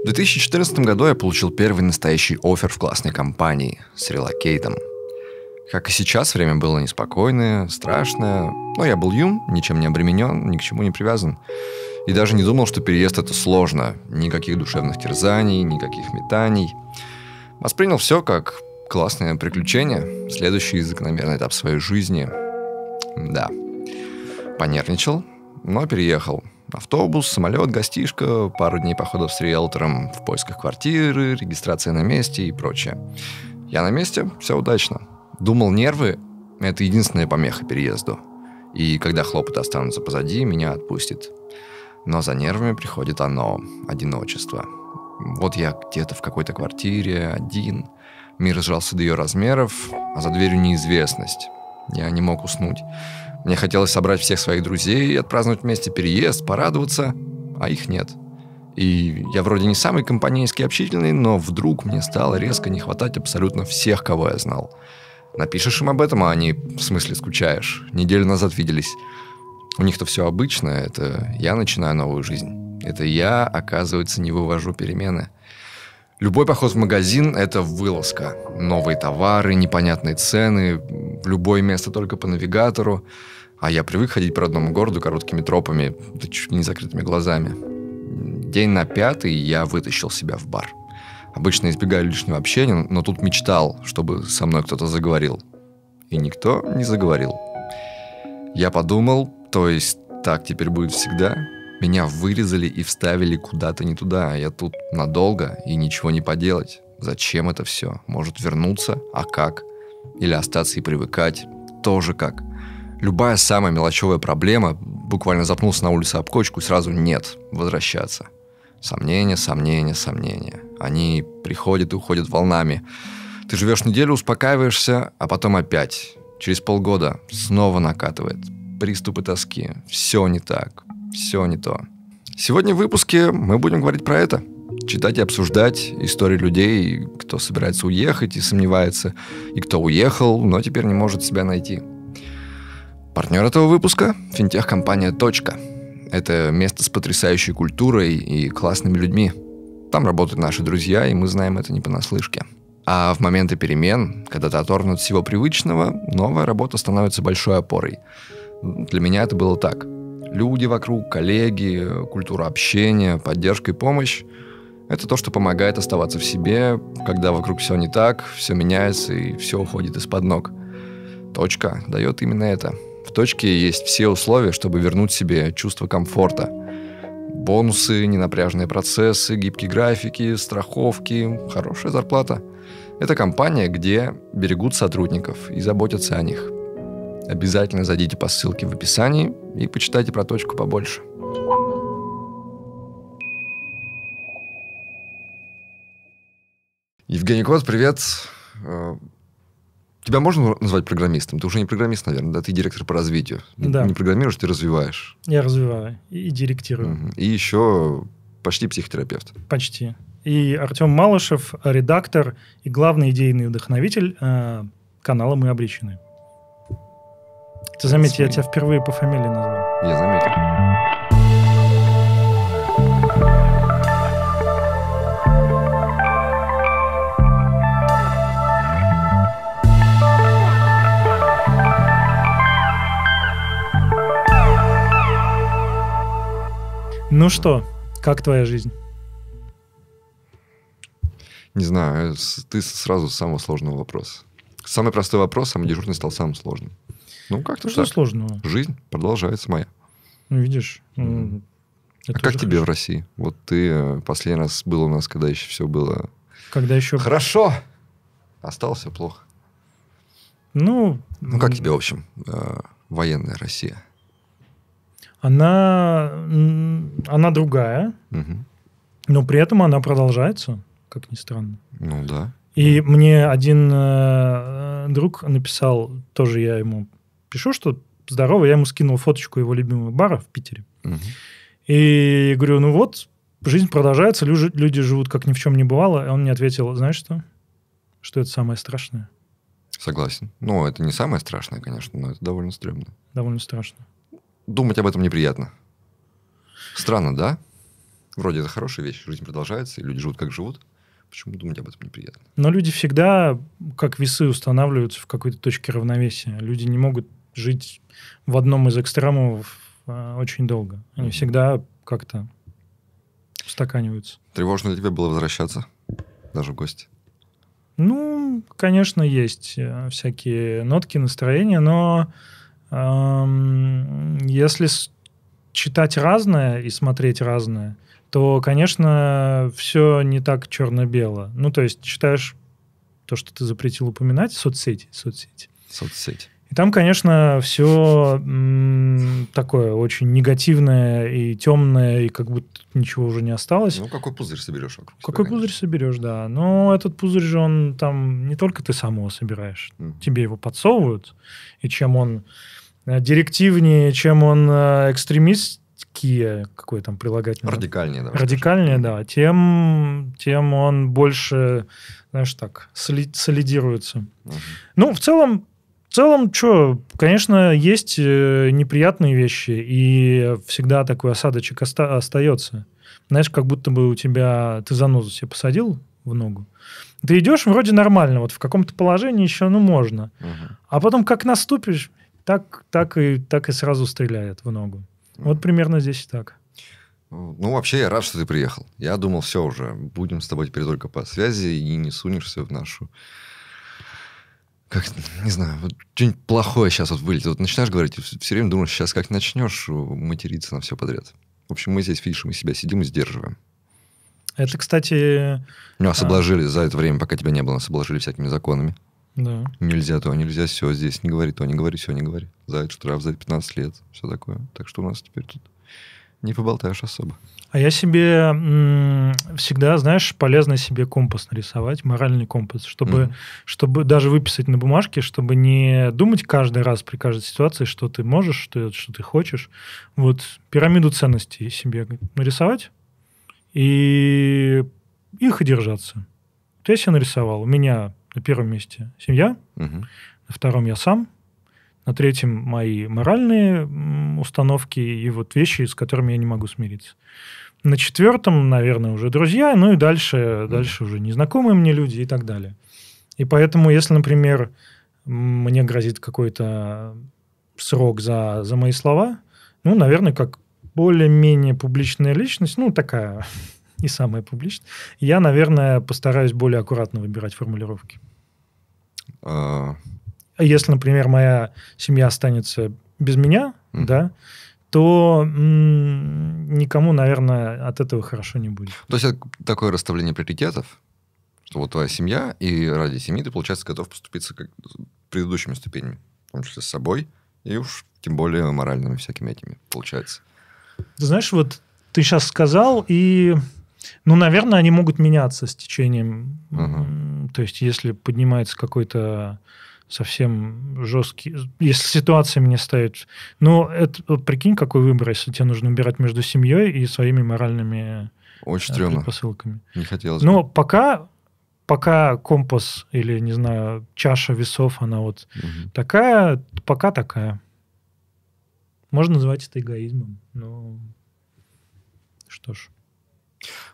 В 2014 году я получил первый настоящий офер в классной компании с релокейтом. Как и сейчас, время было неспокойное, страшное, но я был юм, ничем не обременен, ни к чему не привязан. И даже не думал, что переезд это сложно. Никаких душевных терзаний, никаких метаний. Воспринял все как классное приключение, следующий закономерный этап своей жизни. Да. Понервничал, но переехал. Автобус, самолет, гостишка, пару дней походов с риэлтором в поисках квартиры, регистрация на месте и прочее. Я на месте, все удачно. Думал, нервы – это единственная помеха переезду. И когда хлопоты останутся позади, меня отпустит. Но за нервами приходит оно – одиночество. Вот я где-то в какой-то квартире, один. Мир сжался до ее размеров, а за дверью неизвестность. Я не мог уснуть. Мне хотелось собрать всех своих друзей, и отпраздновать вместе переезд, порадоваться, а их нет. И я вроде не самый компанейский общительный, но вдруг мне стало резко не хватать абсолютно всех, кого я знал. Напишешь им об этом, а они, в смысле, скучаешь. Неделю назад виделись. У них-то все обычно, это я начинаю новую жизнь. Это я, оказывается, не вывожу перемены – Любой поход в магазин – это вылазка. Новые товары, непонятные цены, любое место только по навигатору. А я привык ходить по родному городу короткими тропами, да чуть не закрытыми глазами. День на пятый я вытащил себя в бар. Обычно избегаю лишнего общения, но тут мечтал, чтобы со мной кто-то заговорил. И никто не заговорил. Я подумал, то есть так теперь будет всегда – меня вырезали и вставили куда-то не туда. Я тут надолго и ничего не поделать. Зачем это все? Может вернуться? А как? Или остаться и привыкать? Тоже как? Любая самая мелочевая проблема, буквально запнулся на улице об кочку, сразу нет, возвращаться. Сомнения, сомнения, сомнения. Они приходят и уходят волнами. Ты живешь неделю, успокаиваешься, а потом опять. Через полгода снова накатывает. Приступы тоски. Все не так все не то. Сегодня в выпуске мы будем говорить про это. Читать и обсуждать истории людей, кто собирается уехать и сомневается, и кто уехал, но теперь не может себя найти. Партнер этого выпуска – финтех-компания «Точка». Это место с потрясающей культурой и классными людьми. Там работают наши друзья, и мы знаем это не понаслышке. А в моменты перемен, когда ты оторван от всего привычного, новая работа становится большой опорой. Для меня это было так – люди вокруг, коллеги, культура общения, поддержка и помощь – это то, что помогает оставаться в себе, когда вокруг все не так, все меняется и все уходит из-под ног. Точка дает именно это. В точке есть все условия, чтобы вернуть себе чувство комфорта. Бонусы, ненапряжные процессы, гибкие графики, страховки, хорошая зарплата. Это компания, где берегут сотрудников и заботятся о них – Обязательно зайдите по ссылке в описании и почитайте про точку побольше. Евгений Кот, привет. Э, тебя можно назвать программистом? Ты уже не программист, наверное, да? Ты директор по развитию. Да. Не программируешь, ты развиваешь. Я развиваю и директирую. Угу. И еще почти психотерапевт. Почти. И Артем Малышев, редактор и главный идейный вдохновитель э, канала «Мы обречены». Ты заметил, я тебя впервые по фамилии назвал. Я заметил. Ну что, как твоя жизнь? Не знаю, ты сразу с самого сложного вопроса. Самый простой вопрос, самый дежурный стал самым сложным. Ну, как-то Что сложного? Жизнь продолжается моя. Ну, видишь. Mm. А как тебе в России? Вот ты э, последний раз был у нас, когда еще все было... Когда еще... Хорошо! Остался плохо. Ну... Ну, как тебе, в общем, э, военная Россия? Она... Она другая. Угу. Но при этом она продолжается, как ни странно. Ну, да. И мне один э, э друг написал, тоже я ему пишу, что здорово, я ему скинул фоточку его любимого бара в Питере. Угу. И говорю, ну вот, жизнь продолжается, люди, люди живут как ни в чем не бывало. И он мне ответил, знаешь что? Что это самое страшное? Согласен. Ну, это не самое страшное, конечно, но это довольно стрёмно. Довольно страшно. Думать об этом неприятно. Странно, да? Вроде это хорошая вещь, жизнь продолжается, и люди живут как живут. Почему думать об этом неприятно? Но люди всегда, как весы, устанавливаются в какой-то точке равновесия. Люди не могут жить в одном из экстремов э, очень долго. Они mm-hmm. всегда как-то устаканиваются. Тревожно ли тебе было возвращаться даже в гости? Ну, конечно, есть э, всякие нотки настроения, но эм, если с- читать разное и смотреть разное, то, конечно, все не так черно-бело. Ну, то есть читаешь то, что ты запретил упоминать, соцсети, соцсети. Соцсети. И там, конечно, все такое очень негативное и темное, и как будто ничего уже не осталось. Ну, какой пузырь соберешь вокруг Какой конечно. пузырь соберешь, да. Но этот пузырь же, он там не только ты самого собираешь. Mm. Тебе его подсовывают. И чем он э, директивнее, чем он э, экстремист, какой там прилагательное. Радикальнее, да. Радикальнее, да. Тем, тем он больше, знаешь, так, солидируется. Угу. Ну, в целом, в целом, что, конечно, есть э, неприятные вещи, и всегда такой осадочек оста- остается. Знаешь, как будто бы у тебя ты занозу себе посадил в ногу. Ты идешь вроде нормально, вот в каком-то положении еще, ну, можно. Угу. А потом как наступишь, так, так, и, так и сразу стреляет в ногу. Вот примерно здесь и так. Ну, вообще, я рад, что ты приехал. Я думал, все уже, будем с тобой теперь только по связи, и не сунешься в нашу как, не знаю, вот что-нибудь плохое сейчас вот вылетит. Вот начинаешь говорить, все время думаешь, сейчас как начнешь э, материться на все подряд. В общем, мы здесь, видишь, мы себя сидим и сдерживаем. Это, кстати... Ну, нас обложили а... за это время, пока тебя не было, нас обложили всякими законами. Да. Нельзя то, нельзя все, здесь не говори то, не говори все, не говори. За это штраф, за это 15 лет, все такое. Так что у нас теперь тут не поболтаешь особо. А я себе всегда, знаешь, полезно себе компас нарисовать, моральный компас, чтобы, mm-hmm. чтобы даже выписать на бумажке, чтобы не думать каждый раз при каждой ситуации, что ты можешь, что, что ты хочешь. Вот пирамиду ценностей себе нарисовать и их одержаться. держаться. Вот я нарисовал. У меня на первом месте семья, mm-hmm. на втором я сам – на третьем мои моральные установки и вот вещи, с которыми я не могу смириться. На четвертом, наверное, уже друзья, ну и дальше, mm-hmm. дальше уже незнакомые мне люди и так далее. И поэтому, если, например, мне грозит какой-то срок за, за мои слова, ну, наверное, как более-менее публичная личность, ну, такая не самая публичная, я, наверное, постараюсь более аккуратно выбирать формулировки. А, а если, например, моя семья останется без меня, mm. да, то м- никому, наверное, от этого хорошо не будет. То есть это такое расставление приоритетов, что вот твоя семья, и ради семьи ты, получается, готов поступиться как предыдущими ступенями, в том числе с собой, и уж тем более моральными всякими этими, получается. Ты знаешь, вот ты сейчас сказал, и, ну, наверное, они могут меняться с течением. Угу. То есть, если поднимается какой-то совсем жесткий. Если ситуация мне ставит... Ну, это, вот прикинь, какой выбор, если тебе нужно выбирать между семьей и своими моральными Очень э, стрёмно. посылками. Не хотелось Но бы. пока пока компас или, не знаю, чаша весов, она вот угу. такая, пока такая. Можно называть это эгоизмом, но что ж.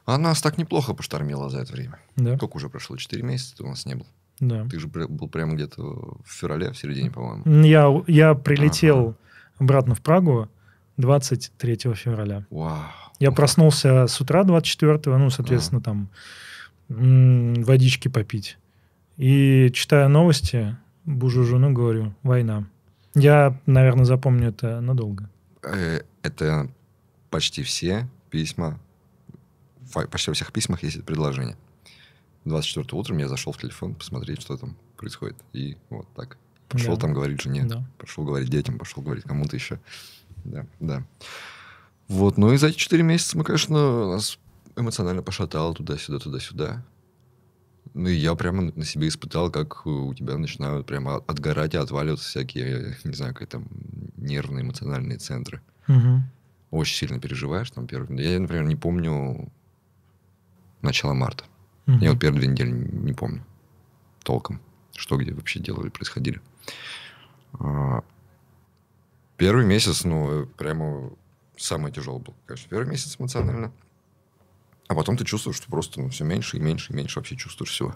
А нас так неплохо поштормило за это время. Да. Сколько уже прошло? Четыре месяца у нас не было. Да. Ты же был прямо где-то в феврале, в середине, по-моему. Я, я прилетел ага. обратно в Прагу 23 февраля. Вау. Я проснулся с утра 24-го, ну, соответственно, ага. там м- водички попить. И, читая новости, бужу жену, говорю, война. Я, наверное, запомню это надолго. Э, это почти все письма, почти во всех письмах есть предложение. 24 утром я зашел в телефон посмотреть, что там происходит. И вот так. Пошел да. там говорить жене, да. пошел говорить детям, пошел говорить кому-то еще. Да, да. Вот, ну и за эти 4 месяца мы, конечно, нас эмоционально пошатало туда-сюда, туда-сюда. Ну, и я прямо на себе испытал, как у тебя начинают прямо отгорать и отваливаться всякие, не знаю, какие там нервные, эмоциональные центры. Угу. Очень сильно переживаешь там первый. Я, например, не помню начало марта. Угу. Я вот первые две недели не помню толком, что где вообще делали, происходили. А, первый месяц, ну, э, прямо самый тяжелый был, конечно, первый месяц эмоционально. А потом ты чувствуешь, что просто ну, все меньше и меньше и меньше вообще чувствуешь всего.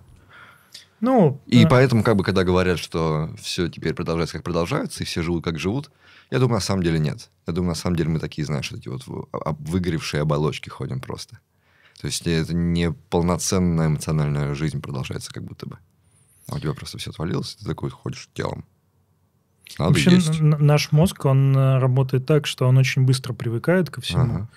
Ну, и да. поэтому, как бы, когда говорят, что все теперь продолжается, как продолжается, и все живут, как живут, я думаю, на самом деле нет. Я думаю, на самом деле мы такие, знаешь, эти вот а, выгоревшие оболочки ходим просто. То есть это не полноценная эмоциональная жизнь продолжается как будто бы. А у тебя просто все отвалилось, ты такой ходишь телом. Надо в общем, есть. наш мозг, он э, работает так, что он очень быстро привыкает ко всему. Ага.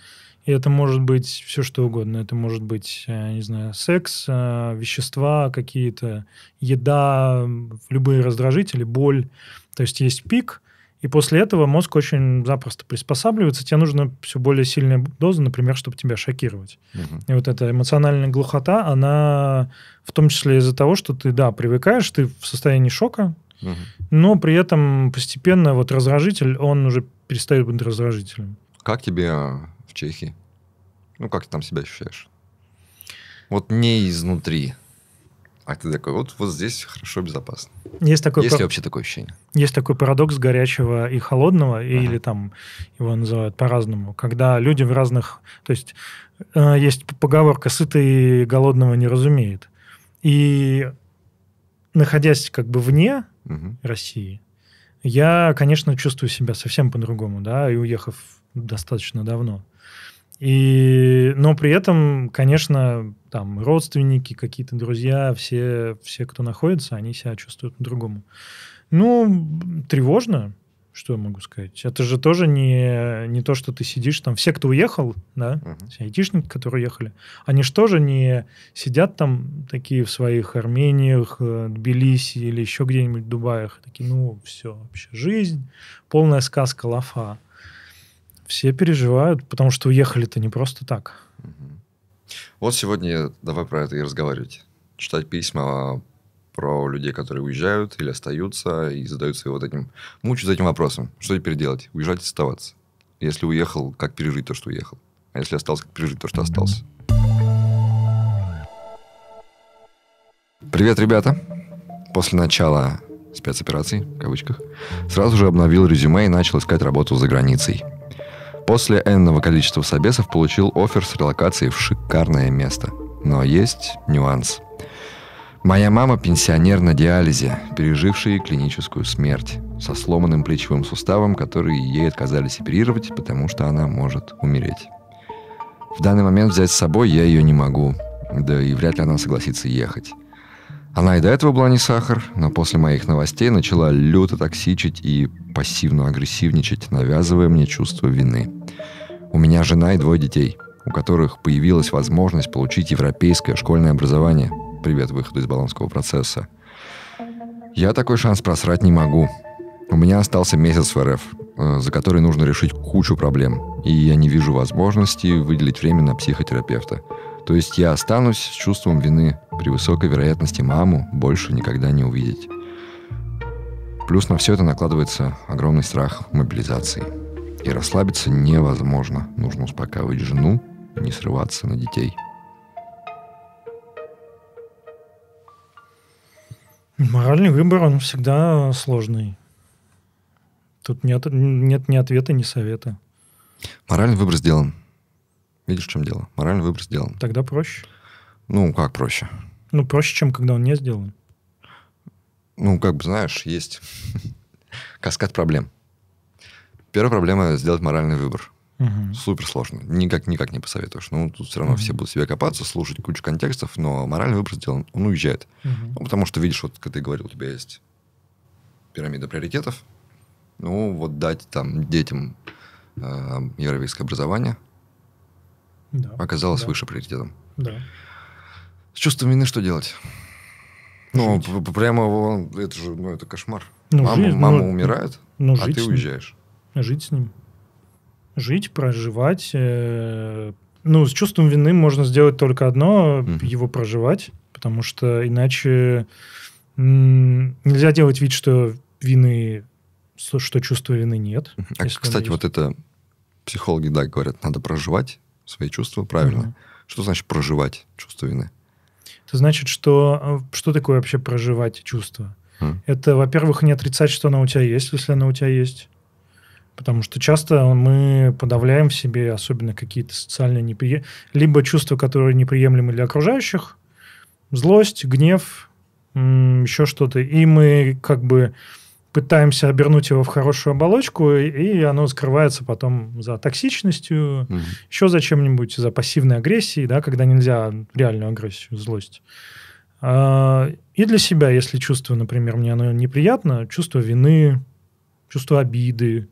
И это может быть все что угодно. Это может быть, э, не знаю, секс, э, вещества какие-то, еда, любые раздражители, боль. То есть есть пик, и после этого мозг очень запросто приспосабливается. Тебе нужно все более сильная доза, например, чтобы тебя шокировать. Угу. И вот эта эмоциональная глухота, она в том числе из-за того, что ты, да, привыкаешь, ты в состоянии шока, угу. но при этом постепенно вот раздражитель, он уже перестает быть раздражителем. Как тебе а, в Чехии? Ну, как ты там себя ощущаешь? Вот не изнутри. А ты такой, вот, вот здесь хорошо, безопасно. Есть, такой Есть пар... ли вообще такое ощущение? Есть такой парадокс горячего и холодного, ага. или там его называют по-разному, когда люди в разных... То есть э, есть поговорка «сытый голодного не разумеет». И находясь как бы вне угу. России, я, конечно, чувствую себя совсем по-другому, да, и уехав достаточно давно. И, но при этом, конечно, там родственники, какие-то друзья, все, все, кто находится, они себя чувствуют по-другому. Ну, тревожно, что я могу сказать? Это же тоже не, не то, что ты сидишь там. Все, кто уехал, да, uh-huh. все айтишники, которые уехали, они же тоже не сидят там такие в своих Армениях, э, Тбилиси или еще где-нибудь в Дубаях. Такие, ну, все, вообще жизнь, полная сказка лафа. Все переживают, потому что уехали-то не просто так. Вот сегодня давай про это и разговаривать. Читать письма про людей, которые уезжают или остаются и задаются вот этим, мучаются этим вопросом. Что теперь делать? Уезжать и оставаться? Если уехал, как пережить то, что уехал? А если остался, как пережить то, что остался? Привет, ребята! После начала спецоперации, в кавычках, сразу же обновил резюме и начал искать работу за границей. После энного количества собесов получил офер с релокацией в шикарное место. Но есть нюанс. Моя мама пенсионер на диализе, переживший клиническую смерть, со сломанным плечевым суставом, который ей отказались оперировать, потому что она может умереть. В данный момент взять с собой я ее не могу, да и вряд ли она согласится ехать. Она и до этого была не сахар, но после моих новостей начала люто токсичить и пассивно агрессивничать, навязывая мне чувство вины. У меня жена и двое детей, у которых появилась возможность получить европейское школьное образование. Привет выходу из баллонского процесса. Я такой шанс просрать не могу. У меня остался месяц в РФ, э, за который нужно решить кучу проблем, и я не вижу возможности выделить время на психотерапевта – то есть я останусь с чувством вины при высокой вероятности маму больше никогда не увидеть. Плюс на все это накладывается огромный страх мобилизации. И расслабиться невозможно. Нужно успокаивать жену, не срываться на детей. Моральный выбор, он всегда сложный. Тут нет, нет ни ответа, ни совета. Моральный выбор сделан. Видишь, в чем дело? Моральный выбор сделан. Тогда проще. Ну, как проще? Ну, проще, чем когда он не сделан. Ну, как бы, знаешь, есть каскад проблем. Первая проблема – сделать моральный выбор. Угу. Супер сложно. Никак, никак не посоветуешь. Ну, тут все равно угу. все будут себя копаться, слушать кучу контекстов, но моральный выбор сделан, он уезжает. Угу. Ну, потому что, видишь, вот, как ты говорил, у тебя есть пирамида приоритетов. Ну, вот дать там детям э, европейское образование – да, оказалось да. выше приоритетом. Да. С чувством вины что делать? Ну, жить. Ну, прямо это же, ну, это кошмар. Ну, мама жить, мама ну, умирает, ну, а ты уезжаешь. Жить с ним. Жить, проживать. Э, ну, с чувством вины можно сделать только одно, mm. его проживать, потому что иначе нельзя делать вид, что вины, что чувства вины нет. А, кстати, вот это психологи, да, говорят, надо проживать свои чувства правильно. Угу. Что значит проживать чувство вины? Это значит, что э, что такое вообще проживать чувство? Угу. Это, во-первых, не отрицать, что оно у тебя есть, если оно у тебя есть. Потому что часто мы подавляем в себе, особенно какие-то социальные неприемлемые, либо чувства, которые неприемлемы для окружающих, злость, гнев, еще что-то. И мы как бы пытаемся обернуть его в хорошую оболочку, и оно скрывается потом за токсичностью, угу. еще за чем-нибудь, за пассивной агрессией, да, когда нельзя реальную агрессию, злость. А, и для себя, если чувство, например, мне оно неприятно, чувство вины, чувство обиды,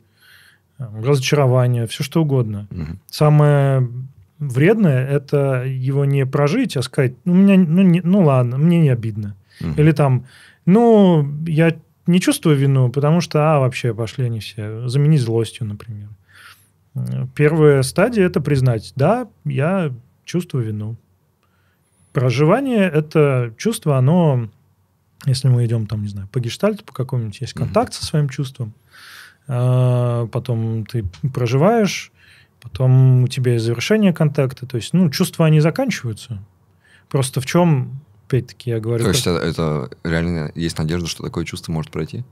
разочарования, все что угодно. Угу. Самое вредное – это его не прожить, а сказать, ну, меня, ну, не, ну ладно, мне не обидно. Угу. Или там, ну, я не чувствую вину, потому что, а, вообще, пошли они все. Заменить злостью, например. Первая стадия – это признать, да, я чувствую вину. Проживание – это чувство, оно, если мы идем, там, не знаю, по гештальту, по какому-нибудь, есть контакт со своим чувством, а, потом ты проживаешь, потом у тебя есть завершение контакта, то есть, ну, чувства, они заканчиваются. Просто в чем опять-таки, я говорю... То есть как... это реально есть надежда, что такое чувство может пройти?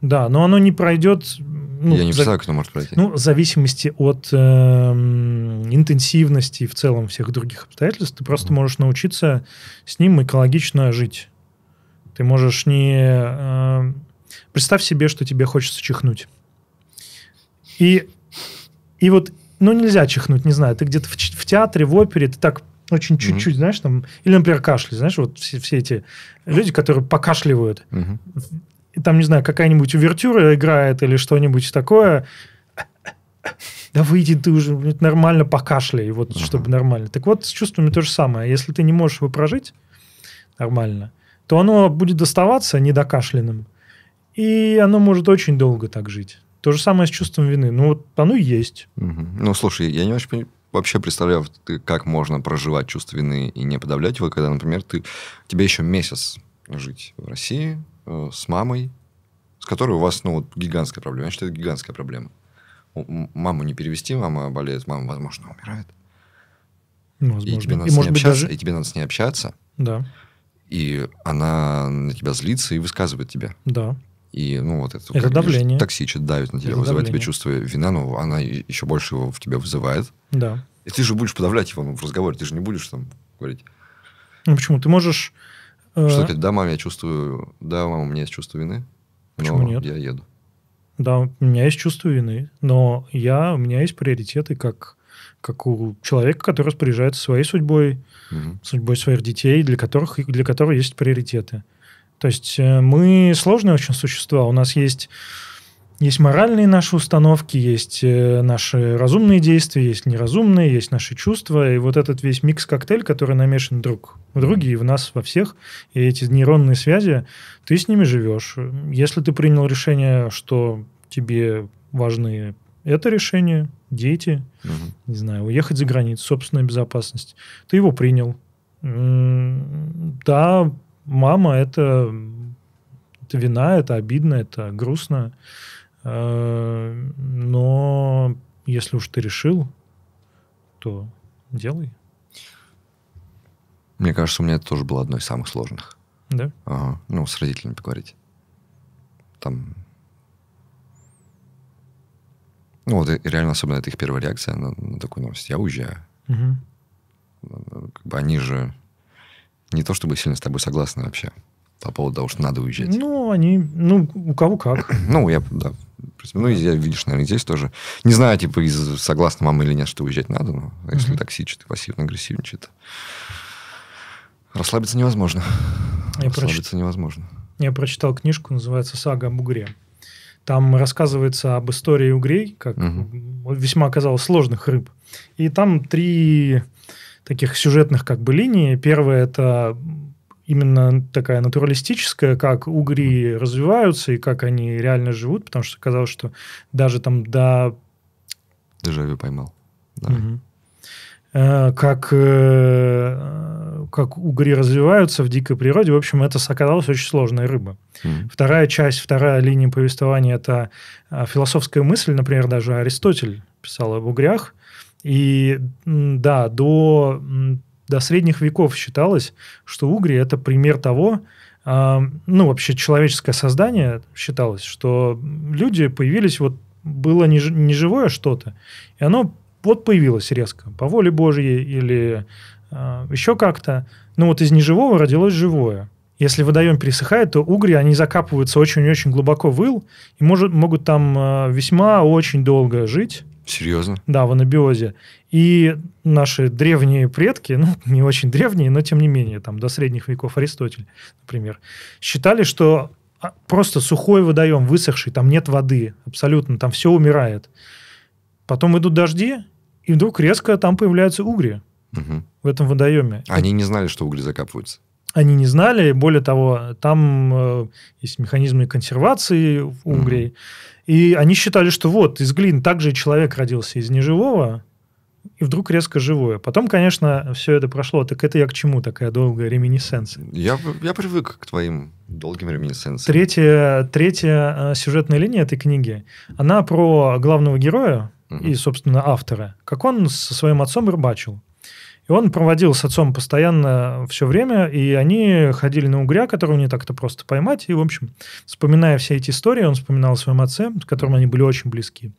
Да, но оно не пройдет... Ну, я не представляю, за... как оно может пройти. Ну, в зависимости от э, интенсивности и в целом всех других обстоятельств, ты просто mm. можешь научиться с ним экологично жить. Ты можешь не... Э, представь себе, что тебе хочется чихнуть. И, и вот, ну, нельзя чихнуть, не знаю, ты где-то в, в театре, в опере, ты так очень чуть-чуть, mm-hmm. знаешь, там... Или, например, кашель, знаешь, вот все, все эти люди, которые покашливают. Mm-hmm. И там, не знаю, какая-нибудь увертюра играет или что-нибудь такое. Да выйди ты уже, нормально покашляй, вот, uh-huh. чтобы нормально. Так вот, с чувствами то же самое. Если ты не можешь его прожить нормально, то оно будет доставаться недокашленным. И оно может очень долго так жить. То же самое с чувством вины. Ну, вот оно и есть. Угу. Ну, слушай, я не очень вообще представляю, как можно проживать чувство вины и не подавлять его, когда, например, ты, тебе еще месяц жить в России э, с мамой, с которой у вас, ну, вот гигантская проблема. Я считаю, это гигантская проблема. Маму не перевести, мама болеет, мама, возможно, умирает. Ну, возможно. И тебе надо и, с ней общаться, даже... и тебе надо с ней общаться. Да. И она на тебя злится и высказывает тебе. Да. И, ну, вот это, это как, давление. Токсичит, давит на тебя, это вызывает давление. тебе чувство вины, но она еще больше его в тебя вызывает. Да. И ты же будешь подавлять его ну, в разговоре, ты же не будешь там говорить. Ну, почему? Ты можешь... Э, Что ты, да, мам, я чувствую... Да, мам, у меня есть чувство вины, Почему но нет? я еду. Да, у меня есть чувство вины, но я, у меня есть приоритеты, как, как у человека, который распоряжается своей судьбой, угу. судьбой своих детей, для которых, для которого есть приоритеты. То есть э, мы сложные очень существа. У нас есть, есть моральные наши установки, есть э, наши разумные действия, есть неразумные, есть наши чувства. И вот этот весь микс-коктейль, который намешан друг в друге и в нас во всех, и эти нейронные связи, ты с ними живешь. Если ты принял решение, что тебе важны это решение, дети, угу. не знаю, уехать за границу, собственная безопасность, ты его принял. Да, мама это, это вина, это обидно, это грустно. Э, но если уж ты решил, то делай. Мне кажется, у меня это тоже было одно из самых сложных. Да? Ага. Ну, с родителями поговорить. Там... Ну, вот реально, особенно это их первая реакция на, на такую новость. Я уезжаю. Угу. Как бы они же не то чтобы сильно с тобой согласны вообще по поводу того, что надо уезжать. Ну, они, ну, у кого как. ну, я, да. Ну, я, видишь, наверное, здесь тоже. Не знаю, типа, из, согласна мама или нет, что уезжать надо, но если угу. токсичит и пассивно-агрессивничает, расслабиться невозможно. Я расслабиться прочит... невозможно. Я прочитал книжку, называется «Сага о бугре». Там рассказывается об истории угрей, как угу. весьма оказалось сложных рыб. И там три таких сюжетных как бы линий. первая это именно такая натуралистическая, как угри развиваются и как они реально живут, потому что казалось, что даже там до... Дежавю поймал. Да. Угу. как, э, как угри развиваются в дикой природе. В общем, это оказалось очень сложная рыба Mm-hmm. Вторая часть, вторая линия повествования – это э, философская мысль. Например, даже Аристотель писал об угрях – и да, до, до средних веков считалось, что угри – это пример того, а, ну, вообще человеческое создание считалось, что люди появились, вот было неживое что-то, и оно вот появилось резко, по воле Божьей или а, еще как-то. Ну, вот из неживого родилось живое. Если водоем пересыхает, то угри, они закапываются очень-очень глубоко в ил и может, могут там а, весьма очень долго жить. Серьезно? Да, в анабиозе. И наши древние предки, ну, не очень древние, но тем не менее, там, до средних веков Аристотель, например, считали, что а, просто сухой водоем, высохший, там нет воды, абсолютно, там все умирает. Потом идут дожди, и вдруг резко там появляются угри угу. в этом водоеме. Они не знали, что угри закапываются они не знали. Более того, там э, есть механизмы консервации в Угрии. mm И они считали, что вот, из глины также человек родился из неживого, и вдруг резко живое. Потом, конечно, все это прошло. Так это я к чему такая долгая реминесценция? Я, я привык к твоим долгим реминесценциям. Третья, третья э, сюжетная линия этой книги, она про главного героя угу. и, собственно, автора. Как он со своим отцом рыбачил. И он проводил с отцом постоянно все время, и они ходили на угря, которого не так-то просто поймать. И, в общем, вспоминая все эти истории, он вспоминал о своем отце, с которым они были очень близки.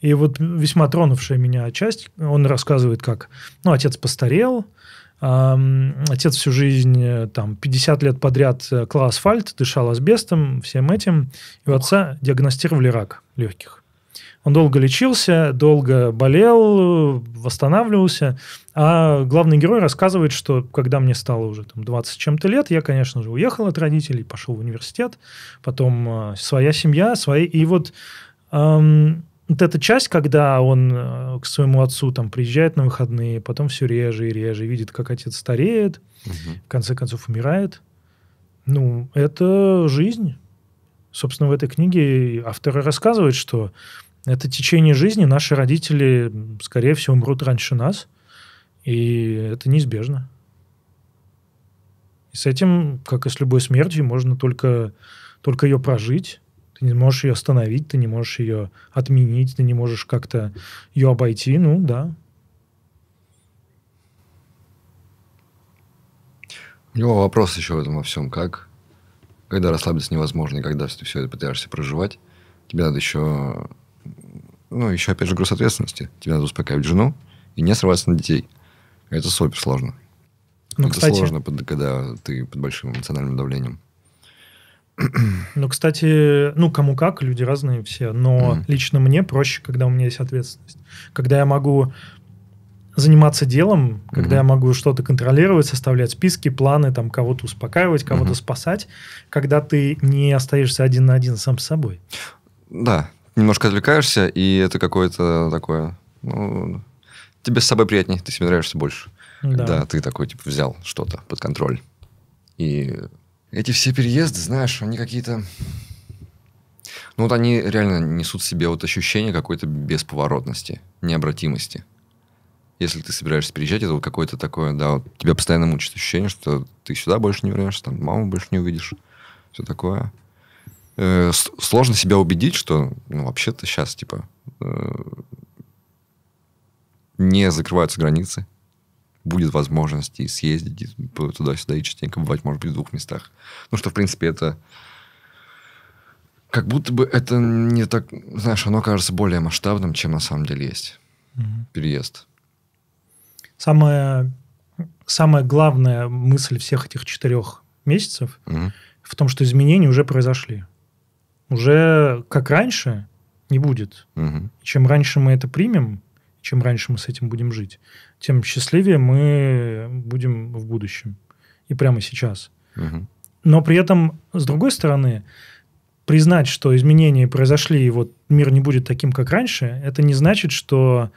И вот весьма тронувшая меня часть, он рассказывает, как, ну, отец постарел, Отец всю жизнь, э, там, 50 лет подряд э, клал асфальт, дышал асбестом, всем этим. И у отца диагностировали рак легких. Он долго лечился, долго болел, восстанавливался. А главный герой рассказывает, что когда мне стало уже там, 20 чем-то лет, я, конечно же, уехал от родителей, пошел в университет, потом э, своя семья, свои... И вот эм, вот эта часть, когда он э, к своему отцу там приезжает на выходные, потом все реже и реже, видит, как отец стареет, угу. в конце концов умирает. Ну, это жизнь. Собственно, в этой книге автор рассказывает, что это течение жизни. Наши родители, скорее всего, умрут раньше нас, и это неизбежно. И с этим, как и с любой смертью, можно только, только ее прожить. Ты не можешь ее остановить, ты не можешь ее отменить, ты не можешь как-то ее обойти. Ну да. У него вопрос еще в этом во всем. Как? Когда расслабиться невозможно, и когда ты все это пытаешься проживать, тебе надо еще ну, еще, опять же, груз ответственности. Тебе надо успокаивать жену и не срываться на детей. Это супер сложно. Ну, это кстати... сложно, когда ты под большим эмоциональным давлением. Ну, кстати, ну, кому как, люди разные все, но mm. лично мне проще, когда у меня есть ответственность. Когда я могу заниматься делом, когда mm-hmm. я могу что-то контролировать, составлять списки, планы, там, кого-то успокаивать, кого-то mm-hmm. спасать, когда ты не остаешься один на один сам с собой. Да, немножко отвлекаешься, и это какое-то такое... Ну, тебе с собой приятнее, ты себе нравишься больше. Да. Когда ты такой, типа, взял что-то под контроль. И эти все переезды, знаешь, они какие-то... Ну вот они реально несут в себе вот ощущение какой-то бесповоротности, необратимости. Если ты собираешься переезжать, это вот какое-то такое, да, вот тебя постоянно мучит ощущение, что ты сюда больше не вернешься, там маму больше не увидишь, все такое. Э, сложно себя убедить, что ну, вообще-то сейчас типа э, не закрываются границы, будет возможность и съездить туда-сюда и частенько бывать, может быть, в двух местах. Ну что, в принципе, это как будто бы это не так, знаешь, оно кажется более масштабным, чем на самом деле есть угу. переезд. Самая самая главная мысль всех этих четырех месяцев угу. в том, что изменения уже произошли уже как раньше не будет. Угу. Чем раньше мы это примем, чем раньше мы с этим будем жить, тем счастливее мы будем в будущем и прямо сейчас. Угу. Но при этом, с другой стороны, признать, что изменения произошли, и вот мир не будет таким, как раньше, это не значит, что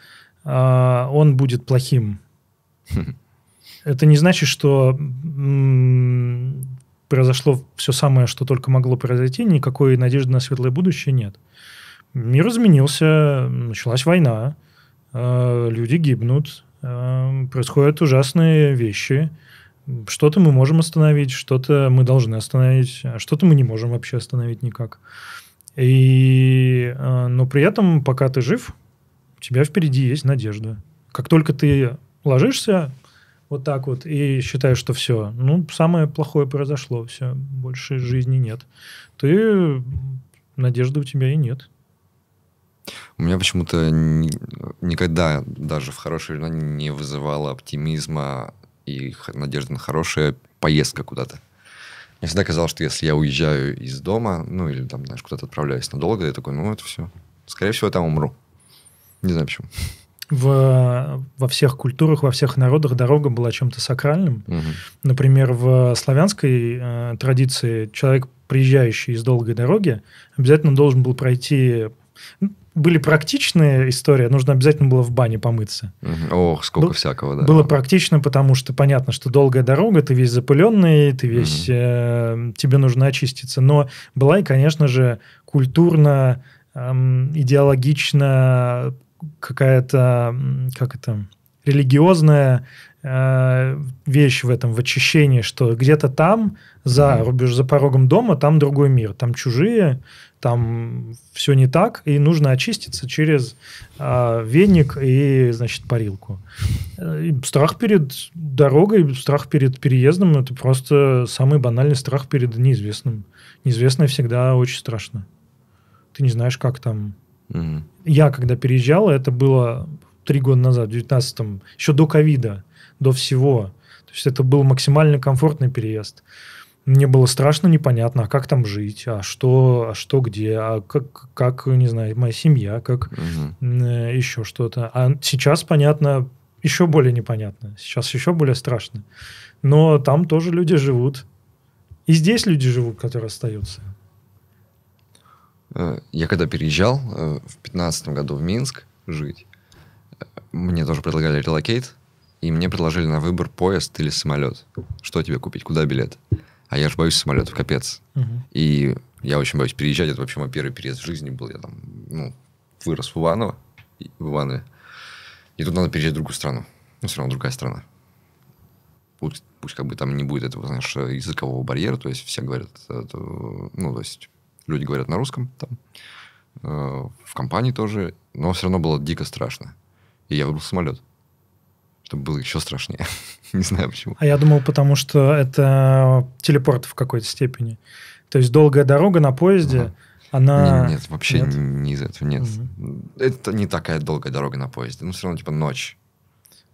э, он будет плохим. Хм. Это не значит, что произошло все самое, что только могло произойти, никакой надежды на светлое будущее нет. Мир изменился, началась война, э, люди гибнут, э, происходят ужасные вещи. Что-то мы можем остановить, что-то мы должны остановить, а что-то мы не можем вообще остановить никак. И, э, но при этом, пока ты жив, у тебя впереди есть надежда. Как только ты ложишься, вот так вот. И считаю, что все. Ну, самое плохое произошло. Все. Больше жизни нет. Ты... Надежды у тебя и нет. У меня почему-то никогда даже в хорошие времена не вызывало оптимизма и надежды на хорошее поездка куда-то. Мне всегда казалось, что если я уезжаю из дома, ну или там, знаешь, куда-то отправляюсь надолго, я такой, ну это все. Скорее всего, я там умру. Не знаю почему в, во всех культурах, во всех народах дорога была чем-то сакральным. Угу. Например, в э, славянской э, традиции человек, приезжающий из долгой дороги, обязательно должен был пройти... Были практичные истории, нужно обязательно было в бане помыться. Угу. Ох, сколько Б- всякого, да. Было практично, потому что понятно, что долгая дорога, ты весь запыленный, ты весь... Угу. Э, тебе нужно очиститься. Но была и, конечно же, культурно идеологично какая-то, как это, религиозная э, вещь в этом, в очищении, что где-то там, за рубеж, за порогом дома, там другой мир, там чужие, там все не так, и нужно очиститься через э, веник и, значит, парилку. Э, и страх перед дорогой, страх перед переездом – это просто самый банальный страх перед неизвестным. Неизвестное всегда очень страшно. Ты не знаешь, как там Угу. Я, когда переезжал, это было три года назад, в 19-м, еще до ковида, до всего. То есть это был максимально комфортный переезд. Мне было страшно непонятно, а как там жить, а что, а что где, а как, как не знаю, моя семья, как угу. э, еще что-то. А сейчас, понятно, еще более непонятно. Сейчас еще более страшно. Но там тоже люди живут. И здесь люди живут, которые остаются. Я когда переезжал э, в 2015 году в Минск жить, э, мне тоже предлагали релокейт, и мне предложили на выбор поезд или самолет. Что тебе купить, куда билет? А я же боюсь самолетов, капец. Угу. И я очень боюсь переезжать. Это вообще мой первый переезд в жизни был. Я там ну, вырос в Иваново, в Иванове. И тут надо переезжать в другую страну. Ну, все равно другая страна. Пусть, пусть как бы там не будет этого, знаешь, э, языкового барьера, то есть все говорят, это, ну, то есть люди говорят на русском там, э, в компании тоже, но все равно было дико страшно. И я выбрал самолет чтобы было еще страшнее. не знаю почему. А я думал, потому что это телепорт в какой-то степени. То есть долгая дорога на поезде, угу. она... Нет, нет вообще нет? не из этого, нет. Угу. Это не такая долгая дорога на поезде. Ну, все равно, типа, ночь.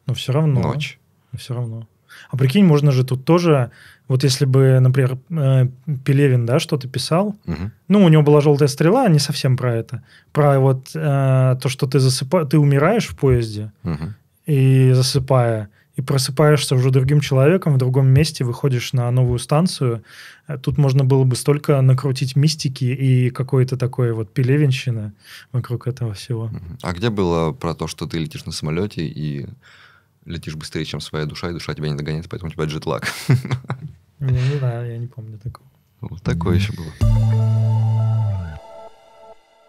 Но ну, все равно. Ночь. Но ну, все равно. А прикинь, можно же тут тоже, вот если бы, например, э, Пелевин, да, что-то писал, угу. ну, у него была желтая стрела, а не совсем про это, про вот э, то, что ты засыпаешь, ты умираешь в поезде угу. и засыпая, и просыпаешься уже другим человеком в другом месте, выходишь на новую станцию. Э, тут можно было бы столько накрутить мистики и какой-то такой вот пелевенщины вокруг этого всего. А где было про то, что ты летишь на самолете и летишь быстрее, чем своя душа, и душа тебя не догоняет, поэтому у тебя джетлаг. Ну, не знаю, я не помню такого. Вот такое еще было.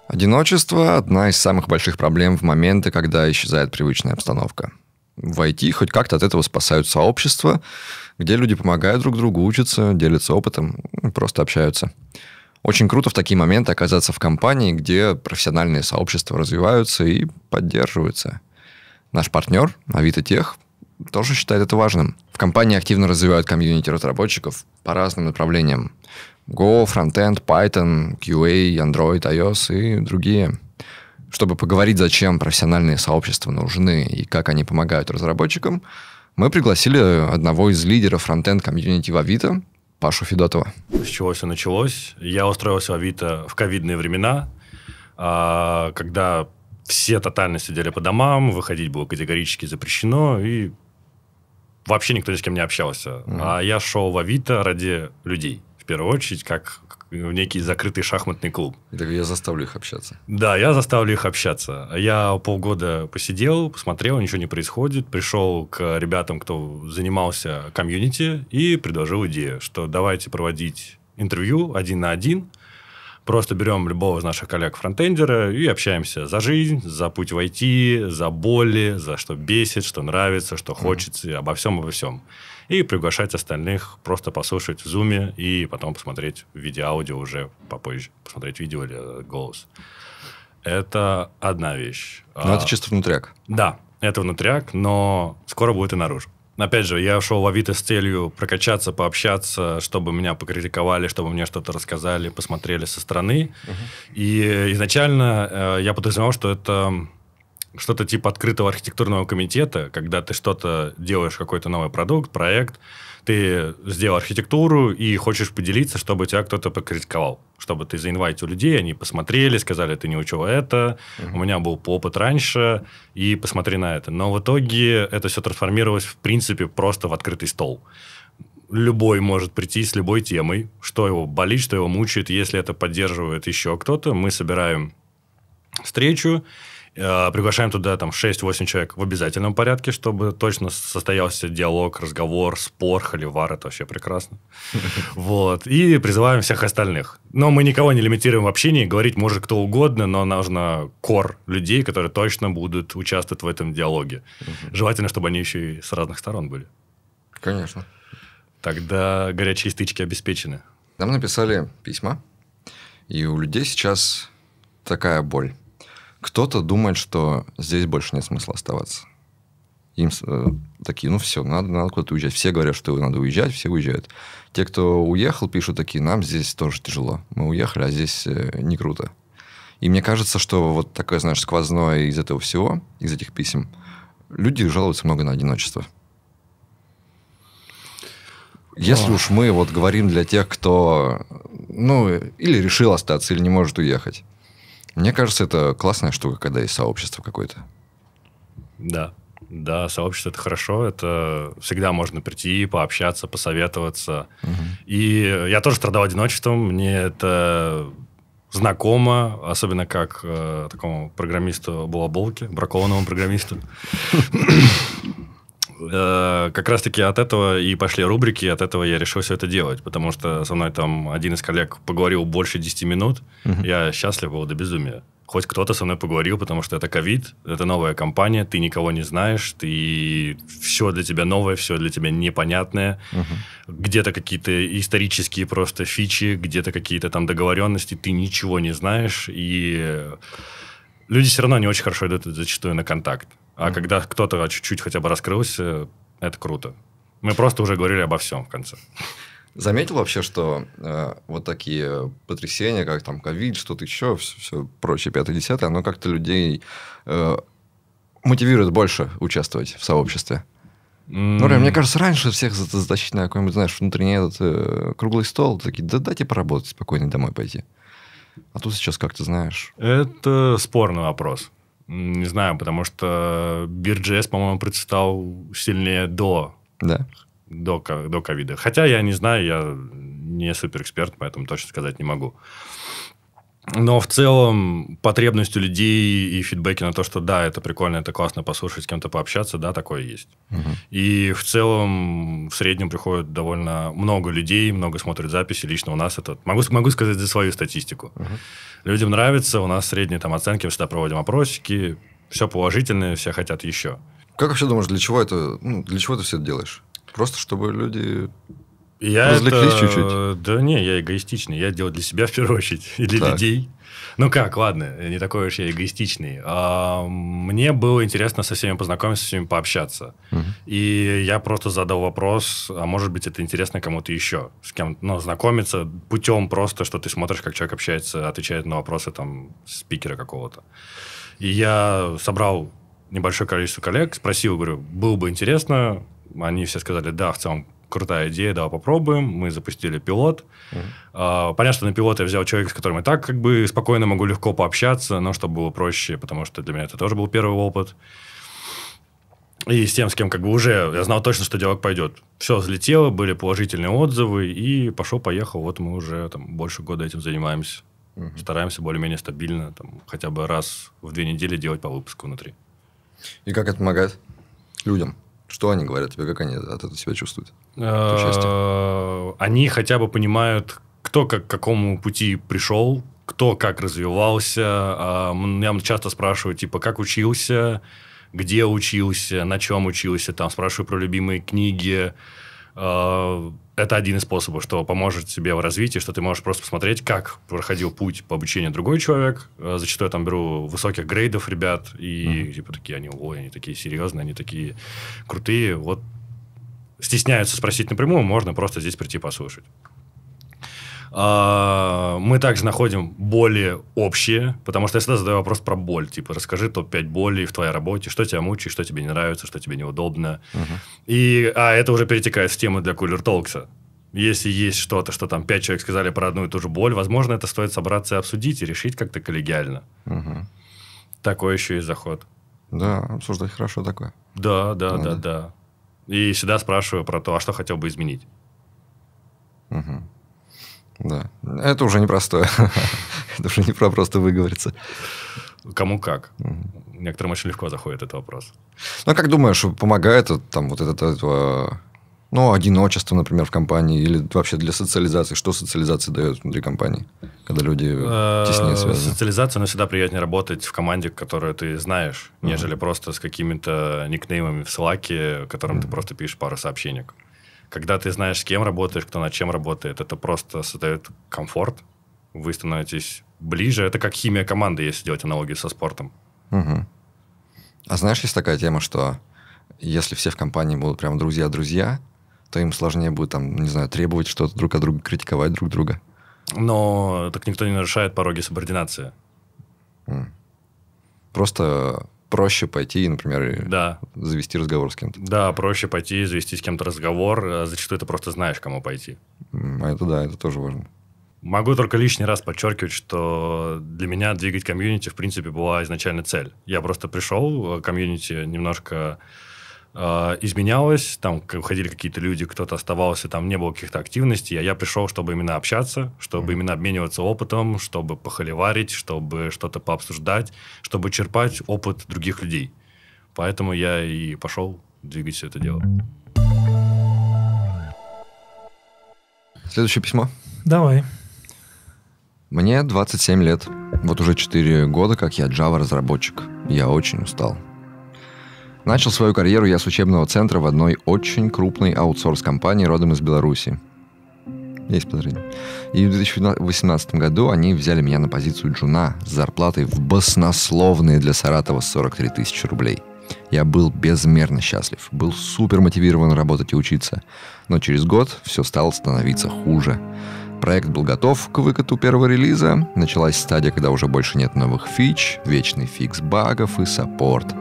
Одиночество – одна из самых больших проблем в моменты, когда исчезает привычная обстановка. В IT хоть как-то от этого спасают сообщества, где люди помогают друг другу, учатся, делятся опытом, ну, просто общаются. Очень круто в такие моменты оказаться в компании, где профессиональные сообщества развиваются и поддерживаются – Наш партнер, Авито Тех, тоже считает это важным. В компании активно развивают комьюнити разработчиков по разным направлениям. Go, Frontend, Python, QA, Android, iOS и другие. Чтобы поговорить, зачем профессиональные сообщества нужны и как они помогают разработчикам, мы пригласили одного из лидеров фронтенд комьюнити в Авито, Пашу Федотова. С чего все началось? Я устроился в Авито в ковидные времена, а, когда все тотально сидели по домам, выходить было категорически запрещено, и вообще никто ни с кем не общался. Mm-hmm. А я шел в Авито ради людей, в первую очередь, как в некий закрытый шахматный клуб. Так я заставлю их общаться. Да, я заставлю их общаться. Я полгода посидел, посмотрел, ничего не происходит. Пришел к ребятам, кто занимался комьюнити, и предложил идею, что давайте проводить интервью один на один – Просто берем любого из наших коллег-фронтендера и общаемся за жизнь, за путь войти, за боли, за что бесит, что нравится, что хочется, mm-hmm. обо всем, обо всем. И приглашать остальных просто послушать в зуме и потом посмотреть в виде аудио уже попозже, посмотреть видео или э, голос. Это одна вещь. Но ну, а, это чисто внутряк. Да, это внутряк, но скоро будет и наружу. Опять же, я шел в Авито с целью прокачаться, пообщаться, чтобы меня покритиковали, чтобы мне что-то рассказали, посмотрели со стороны. Uh-huh. И изначально э, я подразумевал, что это что-то типа открытого архитектурного комитета, когда ты что-то делаешь, какой-то новый продукт, проект, ты сделал архитектуру и хочешь поделиться, чтобы тебя кто-то покритиковал. Чтобы ты заинвайтил людей, они посмотрели, сказали, ты не учил это, угу. у меня был опыт раньше, и посмотри на это. Но в итоге это все трансформировалось, в принципе, просто в открытый стол любой может прийти с любой темой, что его болит, что его мучает. Если это поддерживает еще кто-то, мы собираем встречу, Э, приглашаем туда там 6-8 человек в обязательном порядке, чтобы точно состоялся диалог, разговор, спор, холивар. Это вообще прекрасно. Вот. И призываем всех остальных. Но мы никого не лимитируем в общении. Говорить может кто угодно, но нужно кор людей, которые точно будут участвовать в этом диалоге. Желательно, чтобы они еще и с разных сторон были. Конечно. Тогда горячие стычки обеспечены. Нам написали письма, и у людей сейчас такая боль кто-то думает, что здесь больше нет смысла оставаться. Им э, такие, ну все, надо, надо куда-то уезжать. Все говорят, что надо уезжать, все уезжают. Те, кто уехал, пишут такие, нам здесь тоже тяжело. Мы уехали, а здесь э, не круто. И мне кажется, что вот такое, знаешь, сквозное из этого всего, из этих писем, люди жалуются много на одиночество. Если уж мы вот говорим для тех, кто, ну, или решил остаться, или не может уехать, мне кажется, это классная штука, когда есть сообщество какое-то. Да. Да, сообщество это хорошо, это всегда можно прийти, пообщаться, посоветоваться. Угу. И я тоже страдал одиночеством, мне это знакомо, особенно как э, такому программисту Балаболке, бракованному программисту. Э, как раз-таки от этого и пошли рубрики, от этого я решил все это делать, потому что со мной там один из коллег поговорил больше 10 минут, угу. я счастлив был до безумия. Хоть кто-то со мной поговорил, потому что это ковид, это новая компания, ты никого не знаешь, ты все для тебя новое, все для тебя непонятное, угу. где-то какие-то исторические просто фичи, где-то какие-то там договоренности, ты ничего не знаешь, и люди все равно не очень хорошо идут зачастую на контакт. А когда кто-то чуть-чуть хотя бы раскрылся, это круто. Мы просто уже говорили обо всем в конце. Заметил вообще, что э, вот такие потрясения, как там ковид, что-то еще, все, все прочее, пятое, десятое, оно как-то людей э, мотивирует больше участвовать в сообществе. Mm. Ну, мне кажется, раньше всех затащить на какой-нибудь, знаешь, внутренний этот э, круглый стол, такие, да дайте поработать, спокойно домой пойти. А тут сейчас как то знаешь. Это спорный вопрос. Не знаю, потому что Бирджес, по-моему, процветал сильнее до да. до, до ковида. Хотя я не знаю, я не суперэксперт, поэтому точно сказать не могу. Но в целом потребность у людей и фидбэки на то, что да, это прикольно, это классно послушать, с кем-то пообщаться, да, такое есть. Угу. И в целом в среднем приходит довольно много людей, много смотрят записи. Лично у нас это... Могу, могу сказать за свою статистику. Угу. Людям нравится, у нас средние там оценки, всегда проводим опросики, все положительное, все хотят еще. Как вообще думаешь, для чего это, ну, для чего ты все это делаешь? Просто чтобы люди я Развлеклись это... чуть-чуть? Да не, я эгоистичный. Я делаю для себя в первую очередь и для так. людей. Ну как, ладно, не такой уж я эгоистичный. А, мне было интересно со всеми познакомиться, со всеми пообщаться. Угу. И я просто задал вопрос, а может быть это интересно кому-то еще, с кем, ну, знакомиться путем просто, что ты смотришь, как человек общается, отвечает на вопросы там спикера какого-то. И я собрал небольшое количество коллег, спросил, говорю, было бы интересно, они все сказали, да, в целом крутая идея, давай попробуем. Мы запустили пилот. Угу. А, понятно, что на пилот я взял человека, с которым я так как бы спокойно могу легко пообщаться, но чтобы было проще, потому что для меня это тоже был первый опыт. И с тем, с кем как бы уже я знал точно, что диалог пойдет. Все взлетело, были положительные отзывы, и пошел-поехал. Вот мы уже там больше года этим занимаемся. Угу. Стараемся более-менее стабильно, там, хотя бы раз в две недели делать по выпуску внутри. И как это помогает людям? Что они говорят тебе, как они от этого себя чувствуют? Э, они хотя бы понимают, кто как, к какому пути пришел, кто как развивался. А, я часто спрашиваю, типа, как учился, где учился, на чем учился. Там спрашиваю про любимые книги, Э, это один из способов, что поможет тебе в развитии, что ты можешь просто посмотреть, как проходил путь по обучению другой человек. Э, зачастую я там беру высоких грейдов ребят, и mm-hmm. типа такие они, ой, они такие серьезные, они такие крутые. Вот стесняются спросить напрямую, можно просто здесь прийти послушать. А, мы также находим боли общие, потому что я всегда задаю вопрос про боль. Типа, расскажи топ-5 болей в твоей работе, что тебя мучает, что тебе не нравится, что тебе неудобно. Угу. И, а это уже перетекает в тему для Кулер Толкса. Если есть что-то, что там пять человек сказали про одну и ту же боль, возможно, это стоит собраться и обсудить, и решить как-то коллегиально. Угу. Такой еще и заход. Да, обсуждать хорошо такое. Да, да, Надо. да, да. И всегда спрашиваю про то, а что хотел бы изменить. Угу. Да, это уже непростое. это уже не про просто выговориться. Кому как. Некоторым очень легко заходит этот вопрос. Ну, а как думаешь, помогает там вот это, это ну, одиночество, например, в компании, или вообще для социализации? Что социализация дает внутри компании, когда люди э, теснее связаны? Социализация, но всегда приятнее работать в команде, которую ты знаешь, нежели просто с какими-то никнеймами в Slack, которым ты просто пишешь пару сообщений. Когда ты знаешь, с кем работаешь, кто над чем работает, это просто создает комфорт. Вы становитесь ближе. Это как химия команды, если делать аналогию со спортом. Угу. А знаешь, есть такая тема, что если все в компании будут прям друзья-друзья, то им сложнее будет, там, не знаю, требовать что-то друг от друга, критиковать друг друга. Но так никто не нарушает пороги субординации. Просто проще пойти, например, да. завести разговор с кем-то. Да, проще пойти, завести с кем-то разговор. Э, зачастую ты просто знаешь, кому пойти. А это да, это тоже важно. Могу только лишний раз подчеркивать, что для меня двигать комьюнити, в принципе, была изначально цель. Я просто пришел, э, комьюнити немножко Э, изменялось, там уходили какие-то люди, кто-то оставался, там не было каких-то активностей, а я пришел, чтобы именно общаться, чтобы mm-hmm. именно обмениваться опытом, чтобы похоливарить, чтобы что-то пообсуждать, чтобы черпать опыт других людей. Поэтому я и пошел двигать все это дело. Следующее письмо. Давай. Мне 27 лет. Вот уже 4 года, как я Java-разработчик. Я очень устал. Начал свою карьеру я с учебного центра в одной очень крупной аутсорс-компании родом из Беларуси. Есть подозрение. И в 2018 году они взяли меня на позицию джуна с зарплатой в баснословные для Саратова 43 тысячи рублей. Я был безмерно счастлив, был супер мотивирован работать и учиться. Но через год все стало становиться хуже. Проект был готов к выкату первого релиза. Началась стадия, когда уже больше нет новых фич, вечный фикс багов и саппорт.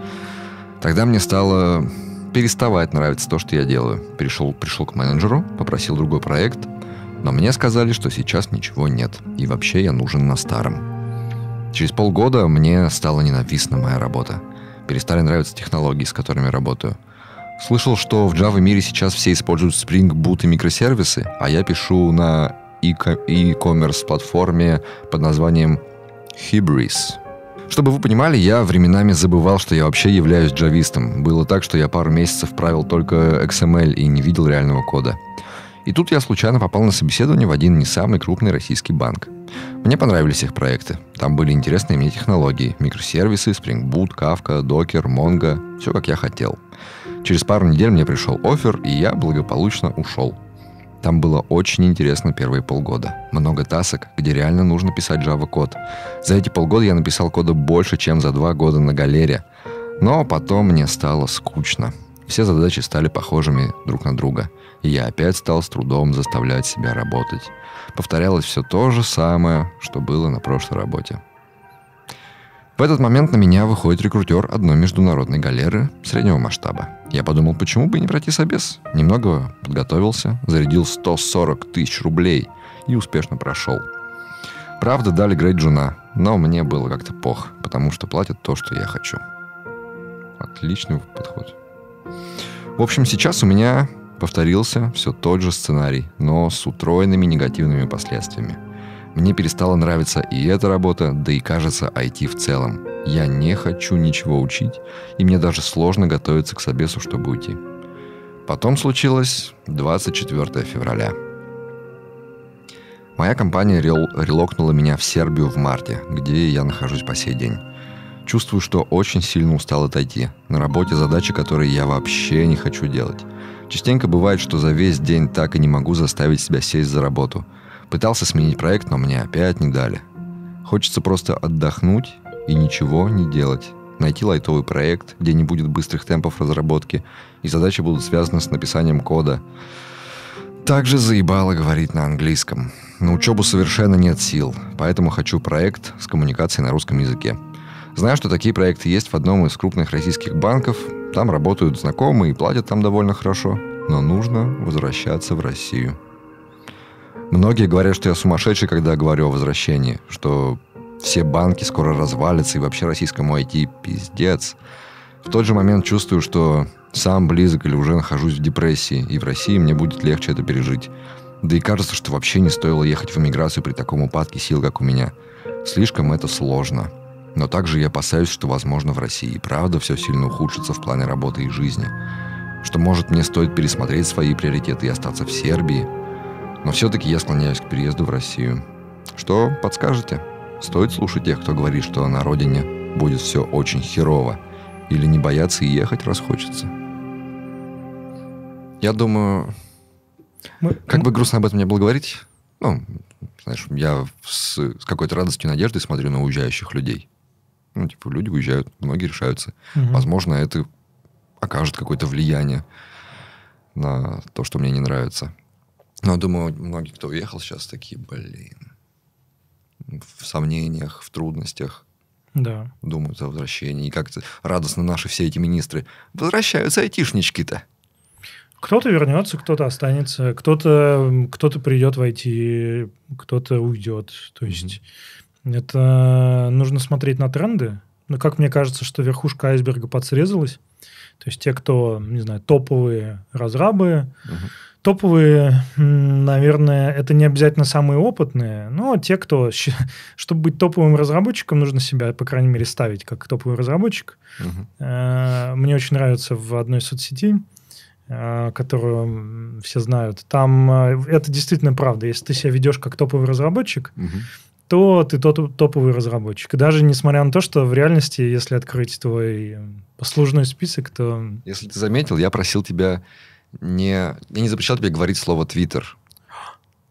Тогда мне стало переставать нравиться то, что я делаю. Пришел, пришел к менеджеру, попросил другой проект, но мне сказали, что сейчас ничего нет, и вообще я нужен на старом. Через полгода мне стала ненавистна моя работа. Перестали нравиться технологии, с которыми работаю. Слышал, что в Java мире сейчас все используют Spring Boot и микросервисы, а я пишу на e-commerce платформе под названием Hybris. Чтобы вы понимали, я временами забывал, что я вообще являюсь джавистом. Было так, что я пару месяцев правил только XML и не видел реального кода. И тут я случайно попал на собеседование в один не самый крупный российский банк. Мне понравились их проекты. Там были интересные мне технологии. Микросервисы, Spring Boot, Kafka, Docker, Mongo. Все, как я хотел. Через пару недель мне пришел офер, и я благополучно ушел. Там было очень интересно первые полгода. Много тасок, где реально нужно писать Java-код. За эти полгода я написал кода больше, чем за два года на галере. Но потом мне стало скучно. Все задачи стали похожими друг на друга, и я опять стал с трудом заставлять себя работать. Повторялось все то же самое, что было на прошлой работе. В этот момент на меня выходит рекрутер одной международной галеры среднего масштаба. Я подумал, почему бы не пройти собес? Немного подготовился, зарядил 140 тысяч рублей и успешно прошел. Правда, дали грейд джуна, но мне было как-то пох, потому что платят то, что я хочу. Отличный подход. В общем, сейчас у меня повторился все тот же сценарий, но с утроенными негативными последствиями. Мне перестала нравиться и эта работа, да и кажется IT в целом. Я не хочу ничего учить, и мне даже сложно готовиться к собесу, чтобы уйти. Потом случилось 24 февраля. Моя компания рел- релокнула меня в Сербию в марте, где я нахожусь по сей день. Чувствую, что очень сильно устал от IT. На работе задачи, которые я вообще не хочу делать. Частенько бывает, что за весь день так и не могу заставить себя сесть за работу – Пытался сменить проект, но мне опять не дали. Хочется просто отдохнуть и ничего не делать. Найти лайтовый проект, где не будет быстрых темпов разработки, и задачи будут связаны с написанием кода. Также заебало говорить на английском. На учебу совершенно нет сил, поэтому хочу проект с коммуникацией на русском языке. Знаю, что такие проекты есть в одном из крупных российских банков. Там работают знакомые и платят там довольно хорошо. Но нужно возвращаться в Россию. Многие говорят, что я сумасшедший, когда говорю о возвращении, что все банки скоро развалятся и вообще российскому IT пиздец. В тот же момент чувствую, что сам близок или уже нахожусь в депрессии, и в России мне будет легче это пережить. Да и кажется, что вообще не стоило ехать в эмиграцию при таком упадке сил, как у меня. Слишком это сложно. Но также я опасаюсь, что, возможно, в России и правда все сильно ухудшится в плане работы и жизни. Что, может, мне стоит пересмотреть свои приоритеты и остаться в Сербии – но все-таки я склоняюсь к переезду в Россию. Что подскажете? Стоит слушать тех, кто говорит, что на родине будет все очень херово, или не бояться и ехать расхочется? Я думаю, мы, как мы... бы грустно об этом не было говорить, ну, знаешь, я с, с какой-то радостью и надеждой смотрю на уезжающих людей. Ну, типа, люди уезжают, многие решаются. Угу. Возможно, это окажет какое-то влияние на то, что мне не нравится. Но думаю, многие, кто уехал сейчас, такие, блин, в сомнениях, в трудностях. Да. Думают о возвращении. И как-то радостно наши все эти министры. Возвращаются айтишнички-то. Кто-то вернется, кто-то останется, кто-то кто придет войти, кто-то уйдет. То есть mm-hmm. это нужно смотреть на тренды. Но как мне кажется, что верхушка айсберга подсрезалась. То есть те, кто, не знаю, топовые разрабы, uh-huh. Топовые, наверное, это не обязательно самые опытные, но те, кто... Чтобы быть топовым разработчиком, нужно себя, по крайней мере, ставить как топовый разработчик. Угу. Мне очень нравится в одной соцсети, э, которую все знают. Там э, это действительно правда. Если ты себя ведешь как топовый разработчик, угу то ты топ топовый разработчик. даже несмотря на то, что в реальности, если открыть твой послужной список, то... Если ты заметил, я просил тебя не... Я не запрещал тебе говорить слово «твиттер».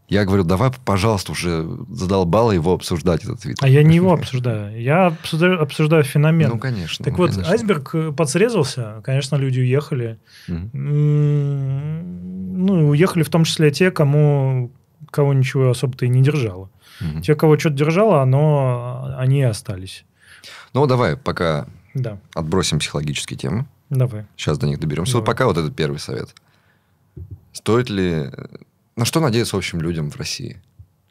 Я говорю, давай, пожалуйста, уже задолбало его обсуждать, этот твиттер. А я не его обсуждаю. Я обсуждаю, обсуждаю феномен. Ну, конечно. Так ну, вот, конечно. айсберг э, подсрезался, конечно, люди уехали. Угу. Ну, уехали в том числе те, кому кого ничего особо-то и не держало. Угу. Те, кого что-то держало, оно, они и остались. Ну, давай пока да. отбросим психологические темы. Давай. Сейчас до них доберемся. Давай. Вот пока вот этот первый совет. Стоит ли... Э, на что надеяться, в общем, людям в России,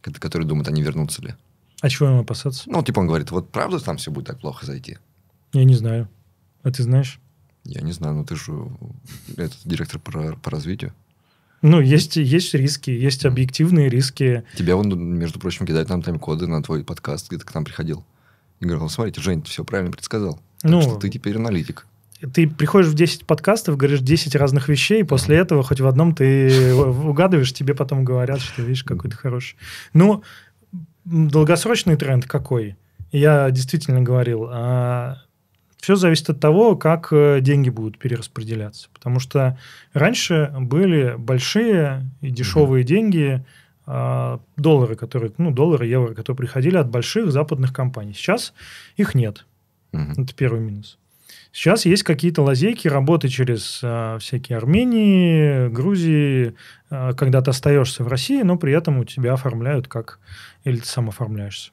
которые думают, они вернутся ли? А чего им опасаться? Ну, типа он говорит, вот правда там все будет так плохо зайти? Я не знаю. А ты знаешь? Я не знаю, но ну ты же э, этот, директор по, по развитию. Ну, есть, есть риски, есть объективные риски. Тебя, он, между прочим, кидает нам тайм-коды на твой подкаст, где ты к нам приходил. И говорил, «Ну, смотрите, Жень, все правильно предсказал. Так ну, что ты теперь аналитик ты приходишь в 10 подкастов, говоришь 10 разных вещей, и после этого хоть в одном ты угадываешь, тебе потом говорят, что, видишь, какой-то хороший. Ну, долгосрочный тренд какой? Я действительно говорил, а, все зависит от того, как э, деньги будут перераспределяться. Потому что раньше были большие и дешевые деньги, а, доллары, которые, ну, доллары, евро, которые приходили от больших западных компаний. Сейчас их нет. Это первый минус. Сейчас есть какие-то лазейки работы через э, всякие Армении, Грузии, э, когда ты остаешься в России, но при этом у тебя оформляют как... Или ты сам оформляешься.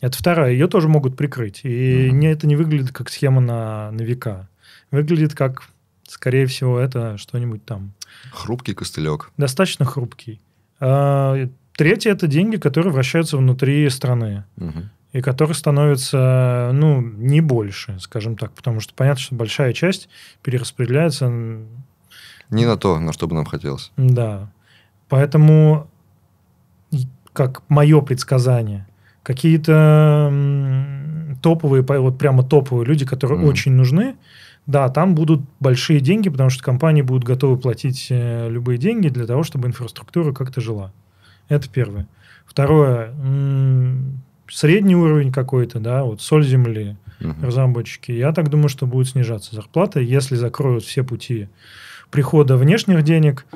Это вторая. Ее тоже могут прикрыть. И mm-hmm. не, это не выглядит как схема на, на века. Выглядит как, скорее всего, это что-нибудь там. Хрупкий костылек. Достаточно хрупкий. А, третье – это деньги, которые вращаются внутри страны. Угу и которых становится, ну, не больше, скажем так, потому что понятно, что большая часть перераспределяется... Не на то, на что бы нам хотелось. Да. Поэтому, как мое предсказание, какие-то топовые, вот прямо топовые люди, которые mm. hmm очень нужны, да, там будут большие деньги, потому что компании будут готовы платить э, любые деньги для того, чтобы инфраструктура как-то жила. Это первое. Второе, средний уровень какой-то, да, вот соль земли, угу. разработчики. Я так думаю, что будет снижаться зарплата, если закроют все пути прихода внешних денег,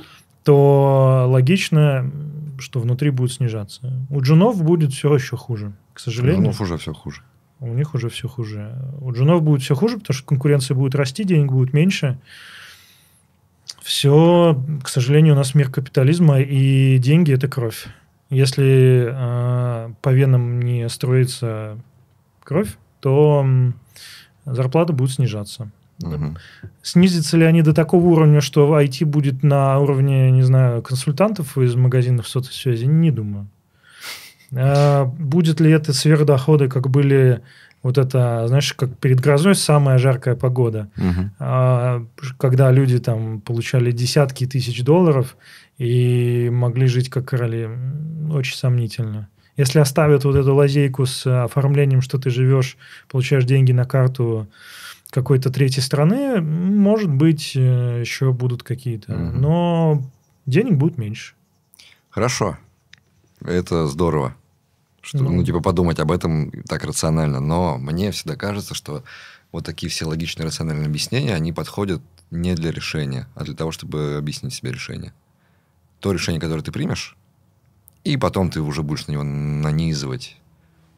то логично, что внутри будет снижаться. У джунов будет все еще хуже, к сожалению. У джунов уже все хуже. У них уже все хуже. У джунов будет все хуже, потому что конкуренция будет расти, денег будет меньше. Все, к сожалению, у нас мир капитализма, и деньги – это кровь. Если э, по венам не строится кровь, то э, зарплата будет снижаться. Угу. Снизится ли они до такого уровня, что IT будет на уровне, не знаю, консультантов из магазинов сотовой связи? Не думаю. Э, будет ли это сверхдоходы, как были вот это, знаешь, как перед грозой самая жаркая погода, угу. когда люди там получали десятки тысяч долларов и могли жить как короли, очень сомнительно. Если оставят вот эту лазейку с э, оформлением, что ты живешь, получаешь деньги на карту какой-то третьей страны, может быть, э, еще будут какие-то, угу. но денег будет меньше. Хорошо, это здорово что, ну, ну, типа, подумать об этом так рационально. Но мне всегда кажется, что вот такие все логичные рациональные объяснения, они подходят не для решения, а для того, чтобы объяснить себе решение. То решение, которое ты примешь, и потом ты уже будешь на него нанизывать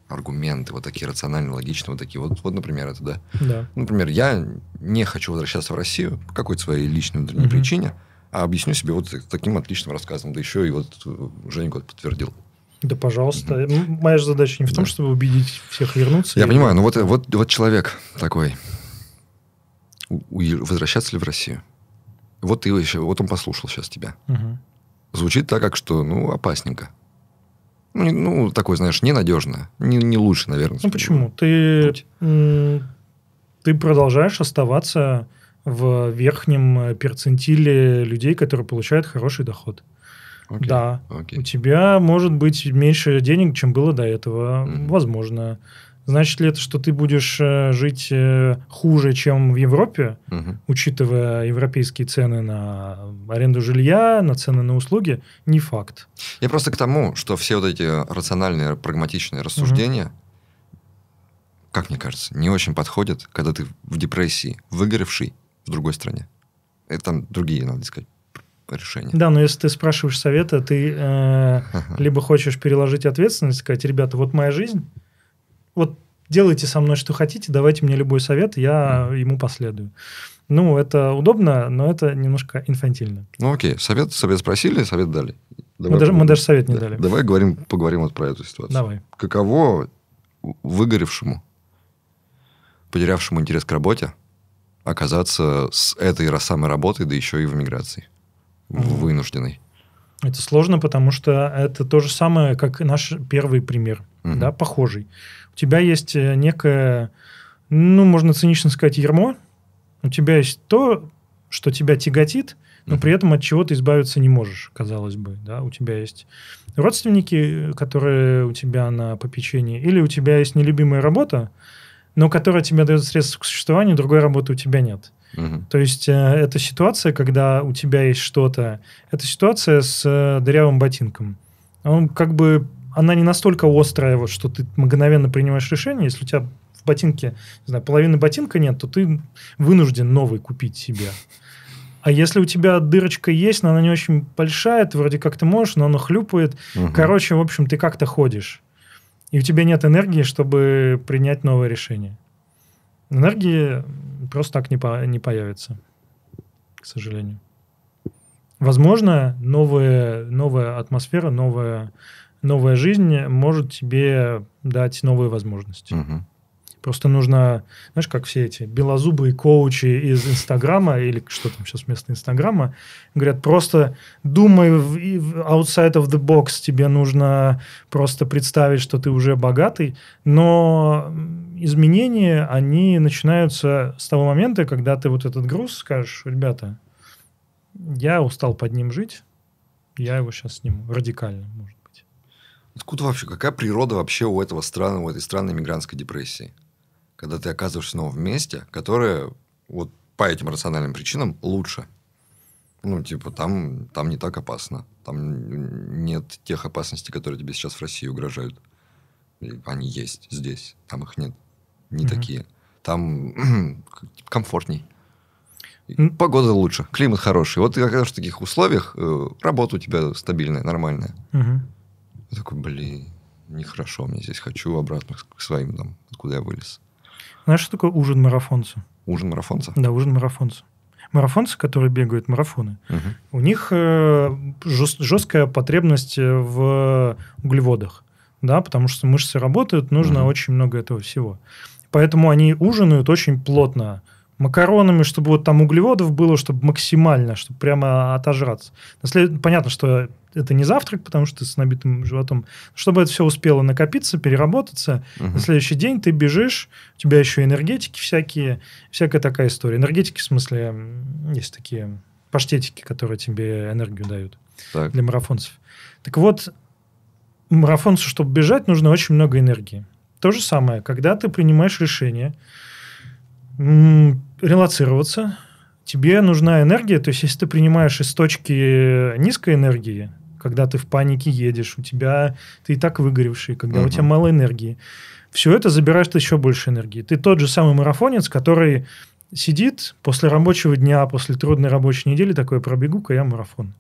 аргументы, вот такие рациональные, логичные, вот такие. Вот, вот например, это, да? да. Например, я не хочу возвращаться в Россию по какой-то своей личной внутренней угу. причине, а объясню себе вот таким отличным рассказом. Да еще и вот э, Женя год подтвердил. Да, пожалуйста. Моя же задача не в том, да. чтобы убедить всех вернуться. Я и... понимаю, но вот, вот, вот человек такой. У, у, возвращаться ли в Россию? Вот ты еще, вот он послушал сейчас тебя. Угу. Звучит так, как что, ну, опасненько. Ну, ну такой, знаешь, ненадежно. Не, не лучше, наверное. Ну, почему? Ты, ты продолжаешь оставаться в верхнем э, перцентиле людей, которые получают хороший доход. Окей, да. Окей. У тебя может быть меньше денег, чем было до этого. Mm-hmm. Возможно. Значит ли это, что ты будешь э, жить э, хуже, чем в Европе, угу. учитывая европейские цены на аренду жилья, на цены на услуги? Не факт. Я просто к тому, что все вот эти рациональные, прагматичные рассуждения, угу. как мне кажется, не очень подходят, когда ты в депрессии, выгоревший в другой стране. Это там другие, надо сказать решение. Да, но если ты спрашиваешь совета, ты э, либо хочешь переложить ответственность, сказать, ребята, вот моя жизнь, вот делайте со мной что хотите, давайте мне любой совет, я mm. ему последую. Ну, это удобно, но это немножко инфантильно. Ну, окей, совет, совет спросили, совет дали. Давай, мы, даже, мы даже совет не да, дали. Давай говорим, поговорим вот про эту ситуацию. Давай. Каково выгоревшему, потерявшему интерес к работе, оказаться с этой самой работой, да еще и в эмиграции? вынужденный. Это сложно, потому что это то же самое, как наш первый пример, угу. да, похожий. У тебя есть э, некое, ну, можно цинично сказать, ермо. У тебя есть то, что тебя тяготит, но при этом от чего ты избавиться не можешь, казалось бы. Да? У тебя есть родственники, которые у тебя на попечении, или у тебя есть нелюбимая работа, но которая тебе дает средства к существованию, другой работы у тебя нет. Угу. То есть э, это ситуация, когда у тебя есть что-то. Это ситуация с э, дырявым ботинком. Он как бы она не настолько острая, вот, что ты мгновенно принимаешь решение. Если у тебя в ботинке, не знаю, половины ботинка нет, то ты вынужден новый купить себе. А если у тебя дырочка есть, но она не очень большая, ты вроде как ты можешь, но она хлюпает. Угу. Короче, в общем, ты как-то ходишь. И у тебя нет энергии, чтобы принять новое решение. Энергии просто так не, по, не появится, к сожалению. Возможно, новые, новая атмосфера, новая, новая жизнь может тебе дать новые возможности. Угу. Просто нужно, знаешь, как все эти белозубые коучи из Инстаграма или что там сейчас вместо Инстаграма, говорят, просто думай в, outside of the box, тебе нужно просто представить, что ты уже богатый, но изменения, они начинаются с того момента, когда ты вот этот груз скажешь, ребята, я устал под ним жить, я его сейчас сниму, радикально, может быть. Откуда вообще, какая природа вообще у этого страны, у этой странной мигрантской депрессии? когда ты оказываешься снова в месте, которое вот по этим рациональным причинам лучше. Ну, типа, там, там не так опасно. Там нет тех опасностей, которые тебе сейчас в России угрожают. Они есть здесь, там их нет. Не mm такие. Там комфортней. Погода лучше, климат хороший. Вот ты оказываешься в таких условиях, э, работа у тебя стабильная, нормальная. mm Я такой, блин, нехорошо мне здесь. Хочу обратно к своим там, откуда я вылез. Знаешь, что такое ужин марафонца? Ужин марафонца? Да, ужин марафонца. Марафонцы, которые бегают марафоны, угу. у них э, жесткая потребность э, в углеводах, да, потому что мышцы работают, нужно угу. очень много этого всего. Поэтому они ужинают очень плотно, макаронами, чтобы вот там углеводов было, чтобы максимально, чтобы прямо отожраться. Наслед... Понятно, что это не завтрак, потому что ты с набитым животом. Чтобы это все успело накопиться, переработаться, угу. на следующий день ты бежишь, у тебя еще энергетики всякие, всякая такая история. Энергетики, в смысле, есть такие паштетики, которые тебе энергию дают так. для марафонцев. Так вот, марафонцу, чтобы бежать, нужно очень много энергии. То же самое, когда ты принимаешь решение – релацироваться. Тебе нужна энергия, то есть если ты принимаешь из точки низкой энергии, когда ты в панике едешь, у тебя ты и так выгоревший, когда uh-huh. у тебя мало энергии, все это забираешь ты еще больше энергии. Ты тот же самый марафонец, который сидит после рабочего дня, после трудной рабочей недели, такой пробегу-ка я марафон.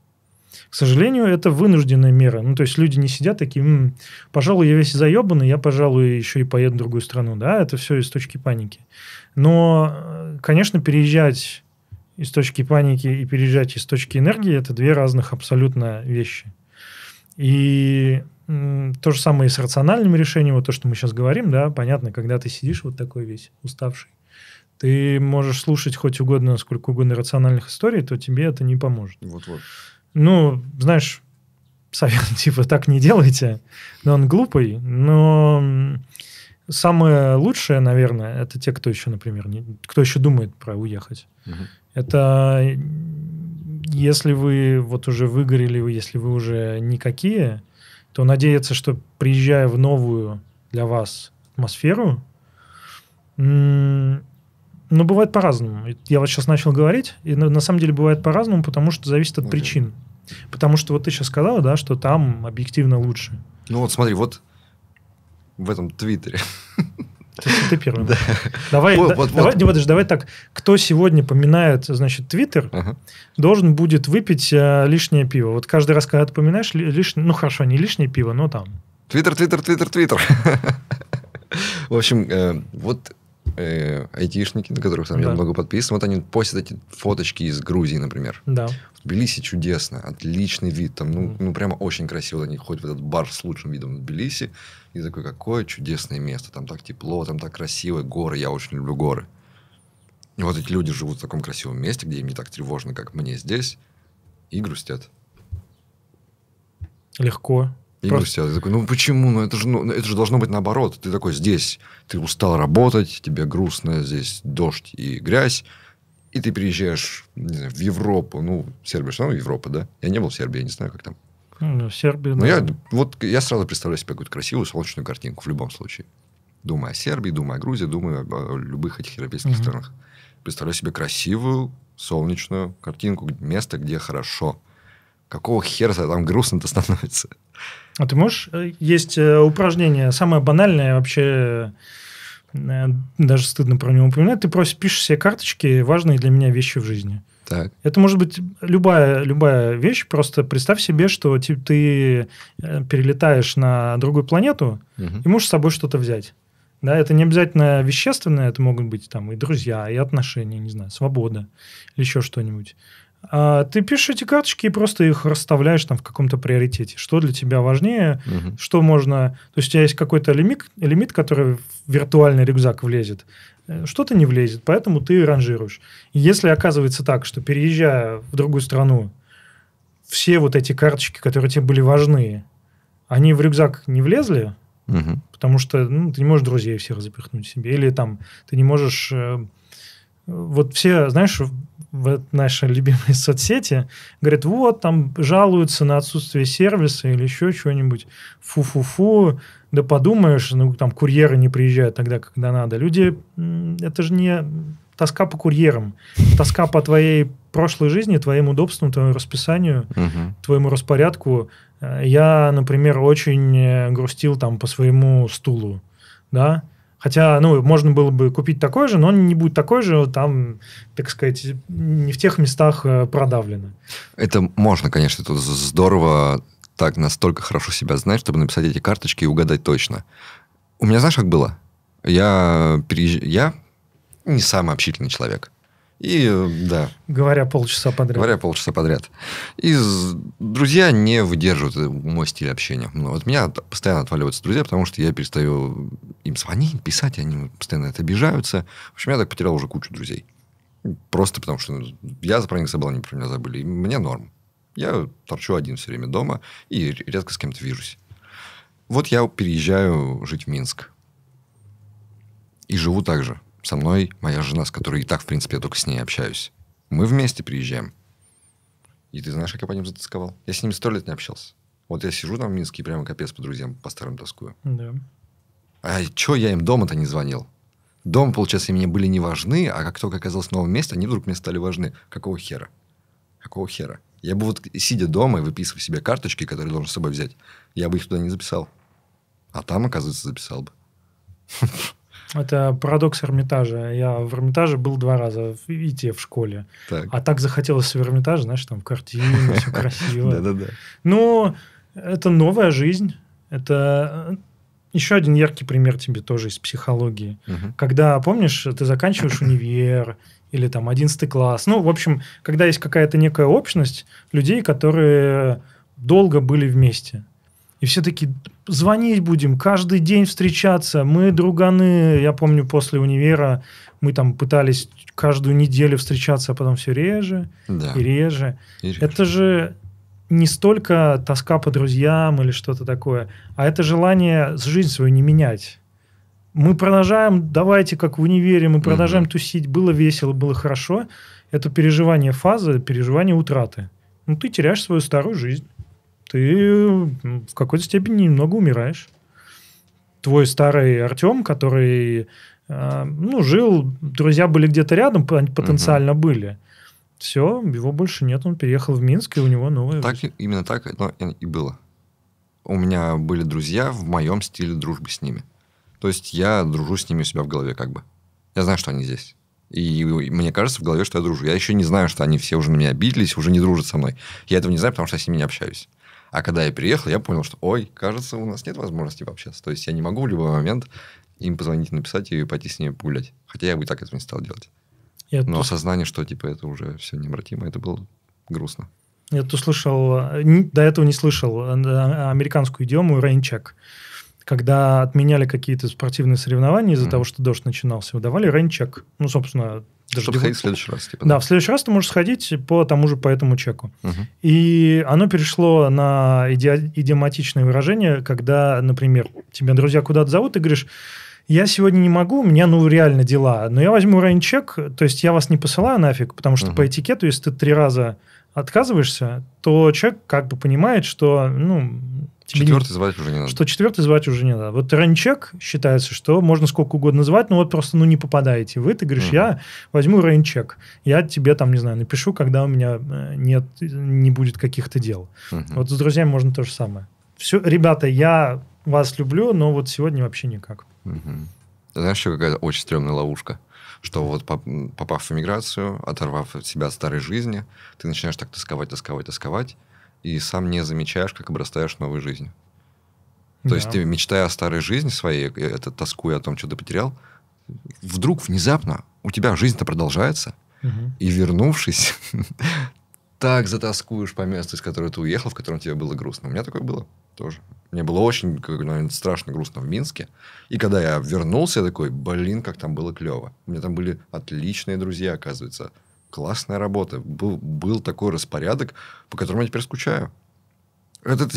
К сожалению, это вынужденная мера. Ну, то есть люди не сидят такие, М, пожалуй, я весь заебанный, я, пожалуй, еще и поеду в другую страну. Да, это все из точки паники. Но, э, конечно, переезжать из точки паники и переезжать из точки энергии – это две разных абсолютно вещи. И то же самое и с рациональным решением, вот то, что мы сейчас говорим, да, понятно, когда ты сидишь вот такой весь уставший, ты можешь слушать хоть угодно, сколько угодно рациональных историй, то тебе это не поможет. Вот-вот. Ну, знаешь, совет типа так не делайте, но он глупый, но Самое лучшее, наверное, это те, кто еще, например, не, кто еще думает про уехать. Угу. Это э, если вы вот уже выгорели, если вы уже никакие, то надеяться, что приезжая в новую для вас атмосферу, ну, бывает по-разному. Я вот сейчас начал говорить, и на, на самом деле бывает по-разному, потому что зависит от okay. причин. Потому что вот ты сейчас сказала, да, что там объективно лучше. Ну вот смотри, вот в этом твиттере. Ты, первый. Да. Давай, вот, да, вот, давай, вот. Подожди, давай так. Кто сегодня поминает, значит, Твиттер, ага. должен будет выпить э, лишнее пиво. Вот каждый раз, когда ты поминаешь лишнее, ну хорошо, не лишнее пиво, но там. Твиттер, Твиттер, Твиттер, Твиттер. В общем, э, вот э, айтишники, на которых там да. я много подписан, вот они постят эти фоточки из Грузии, например. Да. В Тбилиси чудесно, отличный вид, там, ну, ну прямо очень красиво, они ходят в этот бар с лучшим видом в Тбилиси. И такой, какое чудесное место, там так тепло, там так красиво, горы, я очень люблю горы. И вот эти люди живут в таком красивом месте, где им не так тревожно, как мне здесь, и грустят. Легко. И Просто... грустят. Ты такой, ну почему? Ну это, же, ну это же должно быть наоборот. Ты такой здесь, ты устал работать, тебе грустно, здесь дождь и грязь, и ты приезжаешь не знаю, в Европу, ну, Сербия, что ну, Европа, да? Я не был в Сербии, я не знаю, как там. Ну Сербия. Но ну, я, вот, я сразу представляю себе какую-то красивую солнечную картинку в любом случае. Думаю о Сербии, думаю о Грузии, думаю о любых этих европейских угу. странах. Представляю себе красивую солнечную картинку, место, где хорошо. Какого хера там грустно-то становится? А ты можешь... Э, есть э, упражнение, самое банальное вообще э, даже стыдно про него упоминать, ты просто пишешь себе карточки, важные для меня вещи в жизни. Так. Это может быть любая, любая вещь. Просто представь себе, что ты, ты э, перелетаешь на другую планету угу. и можешь с собой что-то взять. Да, это не обязательно вещественное, это могут быть там и друзья, и отношения, не знаю, свобода или еще что-нибудь. А ты пишешь эти карточки и просто их расставляешь там в каком-то приоритете. Что для тебя важнее, угу. что можно... То есть у тебя есть какой-то лимит, лимит, который в виртуальный рюкзак влезет. Э, что-то не влезет, поэтому ты ранжируешь. И если оказывается так, что переезжая в другую страну, все вот эти карточки, которые тебе были важны, они в рюкзак не влезли, угу. потому что ну, ты не можешь друзей всех запихнуть себе, или там ты не можешь э, вот все, знаешь, в наши любимые соцсети, говорят, вот, там жалуются на отсутствие сервиса или еще чего-нибудь. Фу-фу-фу, да подумаешь, ну, там курьеры не приезжают тогда, когда надо. Люди, это же не тоска по курьерам, тоска по твоей прошлой жизни, твоим удобствам, твоему расписанию, угу. твоему распорядку. Э, я, например, очень э, грустил там по своему стулу, да, Хотя, ну, можно было бы купить такой же, но он не будет такой же, там, так сказать, не в тех местах э, продавлено. Это можно, конечно, тут здорово так настолько хорошо себя знать, чтобы написать эти карточки и угадать точно. У меня знаешь, как было? Я, переезж... я не самый общительный человек. И, да. Говоря полчаса подряд. Говоря полчаса подряд. И друзья не выдерживают э, мой стиль общения. Ну, от меня постоянно отваливаются друзья, потому что я перестаю им звонить, писать, они постоянно это обижаются. В общем, я так потерял уже кучу друзей. Просто потому что ну, я за про них забыл, они про меня забыли. И мне норм. Я торчу один все время дома и редко с кем-то вижусь. Вот я переезжаю жить в Минск. И живу так же со мной моя жена, с которой и так, в принципе, я только с ней общаюсь. Мы вместе приезжаем. И ты знаешь, как я по ним затасковал? Я с ними сто лет не общался. Вот я сижу там в Минске и прямо капец по друзьям по старым тоскую. Да. А чё я им дома-то не звонил? Дом, получается, мне были не важны, а как только оказалось в новом месте, они вдруг мне стали важны. Какого хера? Какого хера? Я бы вот, сидя дома и выписывая себе карточки, которые должен с собой взять, я бы их туда не записал. А там, оказывается, записал бы. Это парадокс Эрмитажа. Я в Эрмитаже был два раза, и те в школе. Так. А так захотелось в Эрмитаж, знаешь, там картины, все красиво. Да-да-да. Но ну, это новая жизнь. Это э, еще один яркий пример тебе тоже из психологии. Когда, помнишь, ты заканчиваешь универ или там 11 класс. Ну, в общем, когда есть какая-то некая общность людей, которые долго были вместе. И все таки звонить будем, каждый день встречаться. Мы друганы, я помню, после универа мы там пытались каждую неделю встречаться, а потом все реже да. и, реже и Это же не столько тоска по друзьям или что-то такое, а это желание жизнь свою не менять. Мы продолжаем, давайте, как в универе, мы продолжаем угу. тусить, было весело, было хорошо. Это переживание фазы, переживание утраты. Ну, ты теряешь свою старую жизнь ты в какой-то степени немного умираешь. Твой старый Артем, который, а, ну, жил, друзья были где-то рядом, потенциально угу. были. Все, его больше нет, он переехал в Минск, и у него новая так, жизнь. Именно так но и было. У меня были друзья в моем стиле дружбы с ними. То есть я дружу с ними у себя в голове как бы. Я знаю, что они здесь. И мне кажется в голове, что я дружу. Я еще не знаю, что они все уже на меня обиделись, уже не дружат со мной. Я этого не знаю, потому что я с ними не общаюсь. А когда я приехал, я понял, что, ой, кажется, у нас нет возможности вообще, То есть я не могу в любой момент им позвонить, написать и пойти с ними погулять. Хотя я бы так этого не стал делать. Я Но тут... осознание, что типа это уже все необратимо, это было грустно. Я тут слышал, до этого не слышал а, американскую идиому рейнчек. Когда отменяли какие-то спортивные соревнования из-за mm. того, что дождь начинался, выдавали рейнчек. Ну, собственно, Дождевой. Чтобы сходить в следующий раз. Типа, да. да, в следующий раз ты можешь сходить по тому же по этому чеку. Угу. И оно перешло на иди- идиоматичное выражение, когда, например, тебя друзья куда-то зовут, ты говоришь, я сегодня не могу, у меня, ну, реально дела, но я возьму чек, то есть я вас не посылаю нафиг, потому что угу. по этикету, если ты три раза отказываешься, то человек как бы понимает, что, ну, Четвертый звать уже не надо. Что четвертый звать уже не надо. Вот рейнчек считается, что можно сколько угодно звать, но вот просто ну не попадаете вы. Ты говоришь, угу. я возьму рейнчек, я тебе там, не знаю, напишу, когда у меня э, нет, не будет каких-то дел. Угу. Вот с друзьями можно то же самое. Все, ребята, я вас люблю, но вот сегодня вообще никак. Угу. Знаешь, еще какая-то очень стрёмная ловушка? что вот попав в эмиграцию, оторвав себя от старой жизни, ты начинаешь так тосковать, тосковать, тосковать, и сам не замечаешь, как обрастаешь новой жизнью. То да. есть ты, мечтая о старой жизни своей, э, это тоскуя о том, что ты потерял, вдруг внезапно у тебя жизнь-то продолжается, угу. и вернувшись, так затаскуешь по месту, из которого ты уехал, в котором тебе было грустно. У меня такое было тоже. Мне было очень как, наверное, страшно грустно в Минске. И когда я вернулся, я такой, блин, как там было клево. У меня там были отличные друзья, оказывается классная работа. Был, был такой распорядок, по которому я теперь скучаю. Это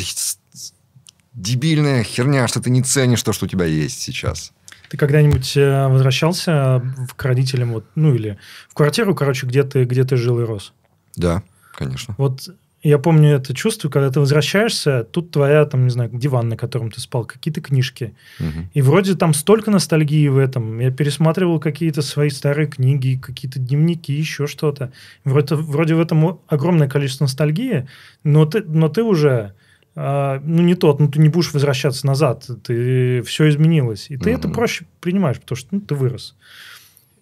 дебильная херня, что ты не ценишь то, что у тебя есть сейчас. Ты когда-нибудь э, возвращался э, к родителям, вот, ну или в квартиру, короче, где ты, где ты жил и рос? Да, конечно. Вот я помню это чувство, когда ты возвращаешься, тут твоя, там, не знаю, диван, на котором ты спал, какие-то книжки. Угу. И вроде там столько ностальгии в этом. Я пересматривал какие-то свои старые книги, какие-то дневники, еще что-то. Вроде, вроде в этом огромное количество ностальгии, но ты, но ты уже а, ну, не тот, ну, ты не будешь возвращаться назад, ты, все изменилось. И ты угу. это проще принимаешь, потому что ну, ты вырос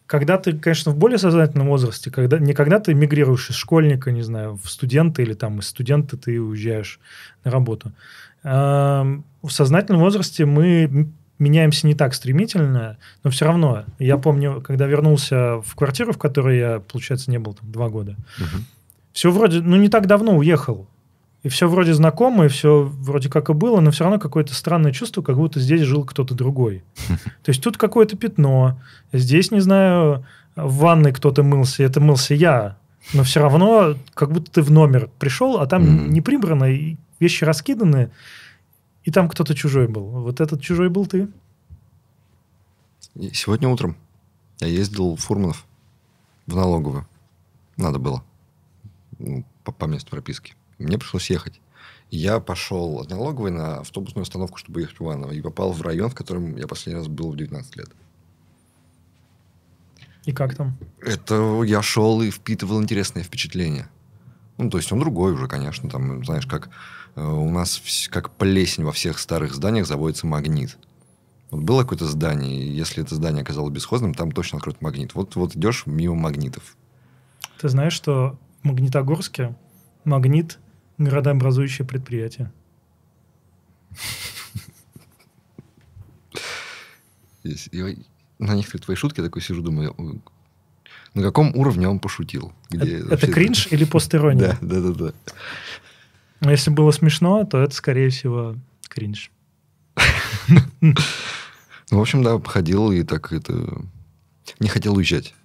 когда ты, конечно, в более сознательном возрасте, когда, не когда ты мигрируешь из школьника, не знаю, в студенты или там из студента ты уезжаешь на работу. Эм, в сознательном возрасте мы меняемся не так стремительно, но все равно. Я помню, когда вернулся в квартиру, в которой я, получается, не был там два года, угу. все вроде, ну, не так давно уехал и все вроде знакомо, и все вроде как и было, но все равно какое-то странное чувство, как будто здесь жил кто-то другой. То есть тут какое-то пятно, здесь, не знаю, в ванной кто-то мылся, и это мылся я, но все равно как будто ты в номер пришел, а там не прибрано, и вещи раскиданы, и там кто-то чужой был. Вот этот чужой был ты. Сегодня утром я ездил в Фурманов в налоговую. Надо было. Ну, по, по месту прописки мне пришлось ехать. Я пошел от налоговой на автобусную остановку, чтобы ехать в Иваново, и попал в район, в котором я последний раз был в 19 лет. И как там? Это я шел и впитывал интересные впечатления. Ну, то есть он другой уже, конечно, там, знаешь, как э, у нас вс- как плесень во всех старых зданиях заводится магнит. Вот было какое-то здание, и если это здание оказалось бесхозным, там точно откроют магнит. Вот, вот идешь мимо магнитов. Ты знаешь, что в Магнитогорске магнит Городообразующее предприятие. Я на некоторые твои шутки такой сижу, думаю, на каком уровне он пошутил? Где это, это кринж это... или постерония? Да, да, да, да. Если было смешно, то это, скорее всего, кринж. Ну, в общем, да, походил и так это... Не хотел уезжать.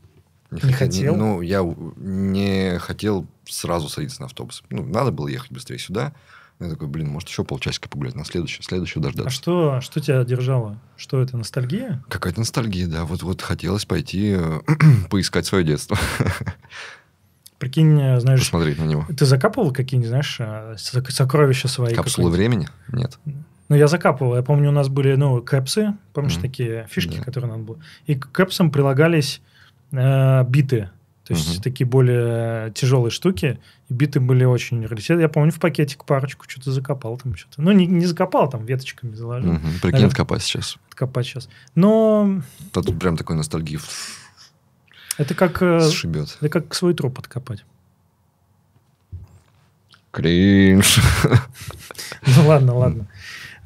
Не, не хотел? Ну, я не хотел сразу садиться на автобус. Ну, надо было ехать быстрее сюда. Я такой, блин, может, еще полчасика погулять на следующую, следующую а дождаться. А что, что тебя держало? Что это, ностальгия? Какая-то ностальгия, да. Вот, вот хотелось пойти э, поискать свое детство. Прикинь, знаешь... Посмотреть на него. Ты закапывал какие-нибудь, знаешь, а, сокровища свои? Капсулы времени? Нет. Ну, я закапывал. Я помню, у нас были, ну, кэпсы, помнишь, mm-hmm. такие фишки, yeah. которые надо было. И к кэпсам прилагались э, биты. То есть угу. такие более тяжелые штуки. И биты были очень раритет. Я помню, в пакетик парочку что-то закопал там что-то. Ну, не, не закопал, там веточками заложил. Угу. Прикинь, откопать сейчас. Откопать сейчас. Но... тут прям такой ностальгии. Это как... Э, Сшибет. Это как свой труп откопать. Кринж. Ну ладно, ладно.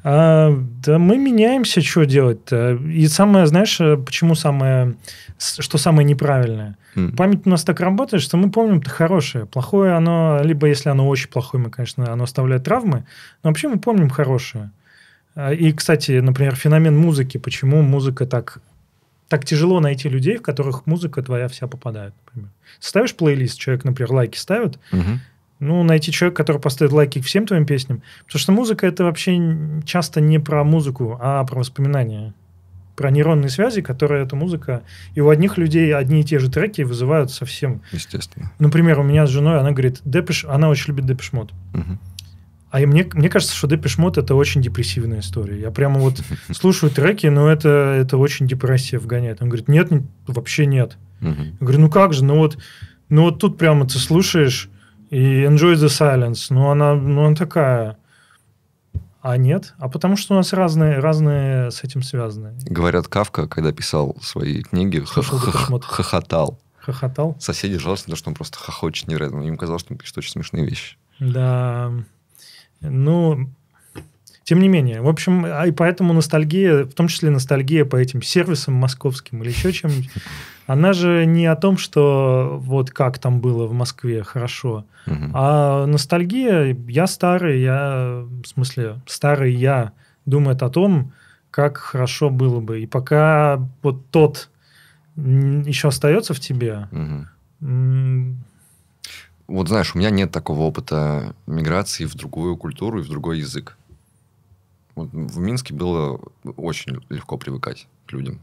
А, да мы меняемся, что делать-то. И самое, знаешь, э, почему самое, что самое неправильное? Mm. Память у нас так работает, что мы помним-то хорошее. Плохое оно, либо если оно очень плохое, мы, конечно, оно оставляет травмы, но вообще мы помним хорошее. А, и, кстати, например, феномен музыки. Почему музыка так так тяжело найти людей, в которых музыка твоя вся попадает, например. Ставишь плейлист, человек, например, лайки ставит, угу. Ну, найти человека, который поставит лайки всем твоим песням. Потому что музыка — это вообще часто не про музыку, а про воспоминания. Про нейронные связи, которые эта музыка... И у одних людей одни и те же треки вызывают совсем... Естественно. Например, у меня с женой, она говорит, Депеш... она очень любит Депешмот. Угу. А и мне, мне кажется, что Депеш это очень депрессивная история. Я прямо вот слушаю треки, но это, это очень депрессия вгоняет. Он говорит, нет, вообще нет. Угу. Я говорю, ну как же, ну вот, ну вот тут прямо ты слушаешь, и Enjoy the Silence, ну она, ну она такая. А нет? А потому что у нас разные, разные с этим связаны. Говорят, Кавка, когда писал свои книги, хохотал. Хохотал? Соседи жаловались на что он просто хохочет невероятно. Им казалось, что он пишет очень смешные вещи. Да. Ну, тем не менее, в общем, а, и поэтому ностальгия, в том числе ностальгия по этим сервисам московским или еще чем-нибудь, она же не о том, что вот как там было в Москве хорошо, угу. а ностальгия, я старый, я, в смысле, старый я думает о том, как хорошо было бы. И пока вот тот еще остается в тебе, угу. вот знаешь, у меня нет такого опыта миграции в другую культуру и в другой язык. В Минске было очень легко привыкать к людям.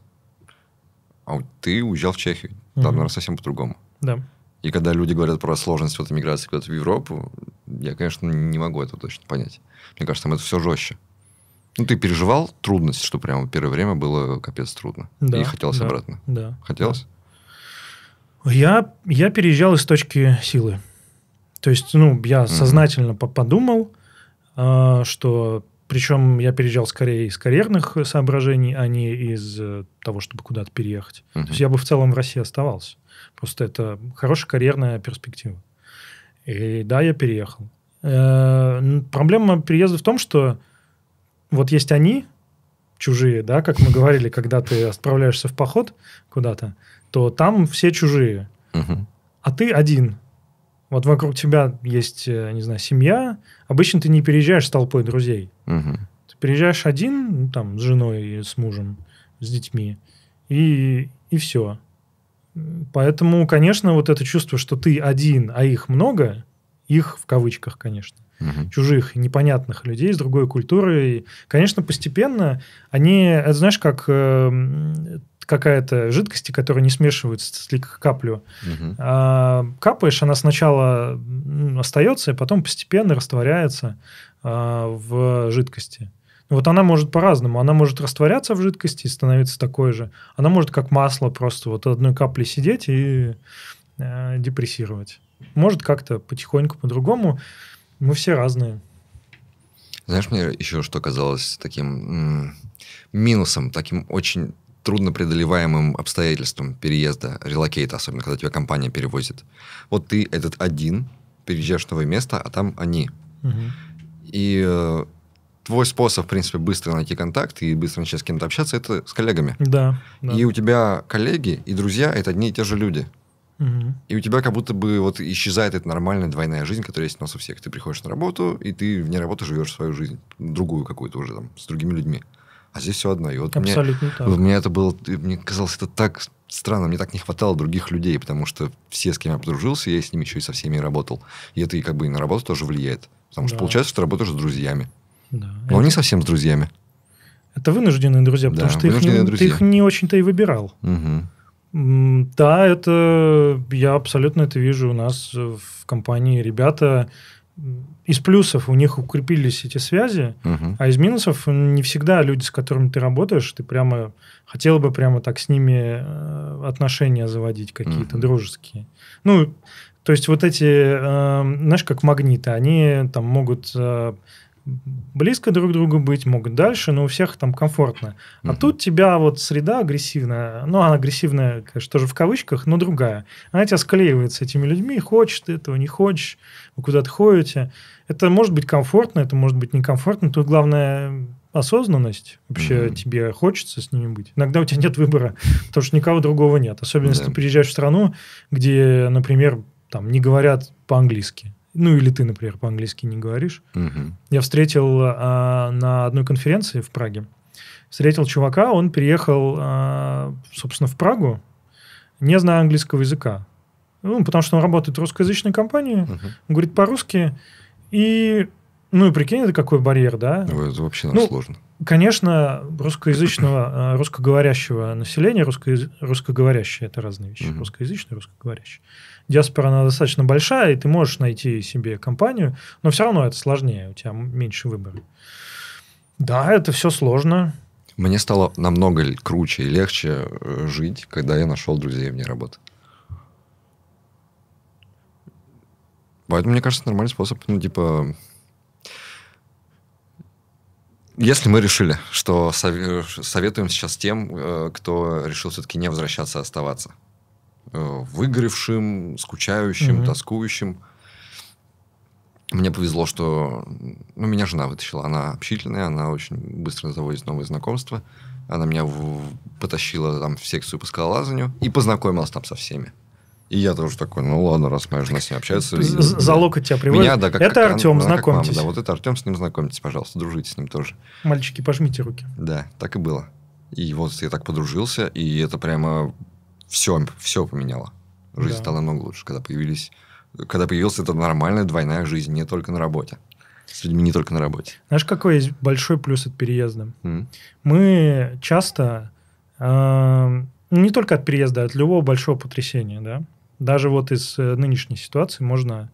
А ты уезжал в Чехию. Там, угу. наверное, совсем по-другому. Да. И когда люди говорят про сложность вот миграции куда-то в Европу, я, конечно, не могу этого точно понять. Мне кажется, там это все жестче. Ну, ты переживал трудность, что прямо первое время было капец трудно. Да, и хотелось да, обратно. Да. Хотелось? Я, я переезжал из точки силы. То есть, ну, я mm-hmm. сознательно подумал, э, что причем я переезжал скорее из карьерных соображений, а не из э, того, чтобы куда-то переехать. Угу. То есть я бы в целом в России оставался. Просто это хорошая карьерная перспектива. И да, я переехал. Э, проблема переезда в том, что вот есть они, чужие, да, как мы говорили, когда ты отправляешься в поход куда-то, то там все чужие, угу. а ты один. Вот вокруг тебя есть, э, не знаю, семья. Обычно ты не переезжаешь с толпой друзей. Угу. Ты переезжаешь один, ну, там, с женой, с мужем, с детьми. И, и все. Поэтому, конечно, вот это чувство, что ты один, а их много, их в кавычках, конечно, угу. чужих, непонятных людей из другой культуры, конечно, постепенно они, это знаешь, как эм, какая-то жидкости, которая не смешивается с каплю. Угу. А, капаешь, она сначала остается, и потом постепенно растворяется а, в жидкости. Ну, вот она может по-разному. Она может растворяться в жидкости и становиться такой же. Она может как масло просто вот одной капли сидеть и э, депрессировать. Может как-то потихоньку по-другому. Мы все разные. Знаешь, мне еще что казалось таким минусом, таким очень трудно обстоятельствам переезда, релокейта, особенно когда тебя компания перевозит. Вот ты этот один, переезжаешь в новое место, а там они. Угу. И э, твой способ, в принципе, быстро найти контакт и быстро начать с кем-то общаться, это с коллегами. Да, да. И у тебя коллеги и друзья — это одни и те же люди. И у тебя как будто бы вот исчезает эта нормальная двойная жизнь, которая есть у нас у всех. Ты приходишь на работу, и ты вне работы живешь свою жизнь, другую какую-то уже там, с другими людьми а здесь все одно. И вот Абсолютно мне, так. Мне это было, мне казалось, это так странно, мне так не хватало других людей, потому что все, с кем я подружился, я с ними еще и со всеми работал. И это и как бы и на работу тоже влияет. Потому да. что получается, что ты работаешь с друзьями. Да. Но это... не совсем с друзьями. Это вынужденные друзья, потому да, что ты их, не, друзья. ты их не очень-то и выбирал. Угу. Да, это я абсолютно это вижу у нас в компании. Ребята из плюсов у них укрепились эти связи, угу. а из минусов не всегда люди, с которыми ты работаешь, ты прямо хотел бы прямо так с ними э, отношения заводить какие-то угу. дружеские. Ну, то есть вот эти, э, знаешь, как магниты, они там могут э, близко друг к другу быть, могут дальше, но у всех там комфортно. А угу. тут тебя вот среда агрессивная, ну, она агрессивная, конечно, тоже в кавычках, но другая. Она тебя склеивает с этими людьми, хочешь ты этого, не хочешь, вы куда-то ходите. Это может быть комфортно, это может быть некомфортно, тут главное осознанность вообще mm тебе хочется с ними быть. Иногда у тебя нет выбора, потому что никого другого нет. Особенно, yeah. если ты приезжаешь в страну, где, например, там не говорят по-английски ну или ты, например, по-английски не говоришь. Угу. Я встретил а, на одной конференции в Праге, встретил чувака, он приехал, а, собственно, в Прагу, не зная английского языка. Ну, потому что он работает в русскоязычной компании, угу. он говорит по-русски, и, ну и прикинь, это какой барьер, да? Ну, это вообще ну, сложно. Конечно, русскоязычного, а, русскоговорящего населения, русско, русскоговорящее, это разные вещи, угу. русскоязычное, русскоговорящее диаспора, она достаточно большая, и ты можешь найти себе компанию, но все равно это сложнее, у тебя меньше выбора. Да, это все сложно. Мне стало намного круче и легче э, жить, когда я нашел друзей вне работы. Поэтому, мне кажется, нормальный способ, ну, типа... Если мы решили, что советуем сейчас тем, э, кто решил все-таки не возвращаться, а оставаться, Э, выгоревшим, скучающим, угу. тоскующим. Мне повезло, что ну, меня жена вытащила. Она общительная, она очень быстро заводит новые знакомства. Она меня в... потащила там, в секцию по скалолазанию и познакомилась там со всеми. И я тоже такой, ну ладно, раз моя жена с ней общается. И... За локоть тебя приводит. Меня, да, как, это как, Артем, она, знакомьтесь. Мама, да, вот это Артем, с ним знакомьтесь, пожалуйста, дружите с ним тоже. Мальчики, пожмите руки. Да, так и было. И вот я так подружился, и это прямо все, все поменяло. Жизнь да. стала намного лучше, когда появились, когда появилась эта нормальная двойная жизнь, не только на работе. С людьми не только на работе. Знаешь, какой есть большой плюс от переезда? Mm-hmm. Мы часто, э, не только от переезда, а от любого большого потрясения, да, даже вот из э, нынешней ситуации можно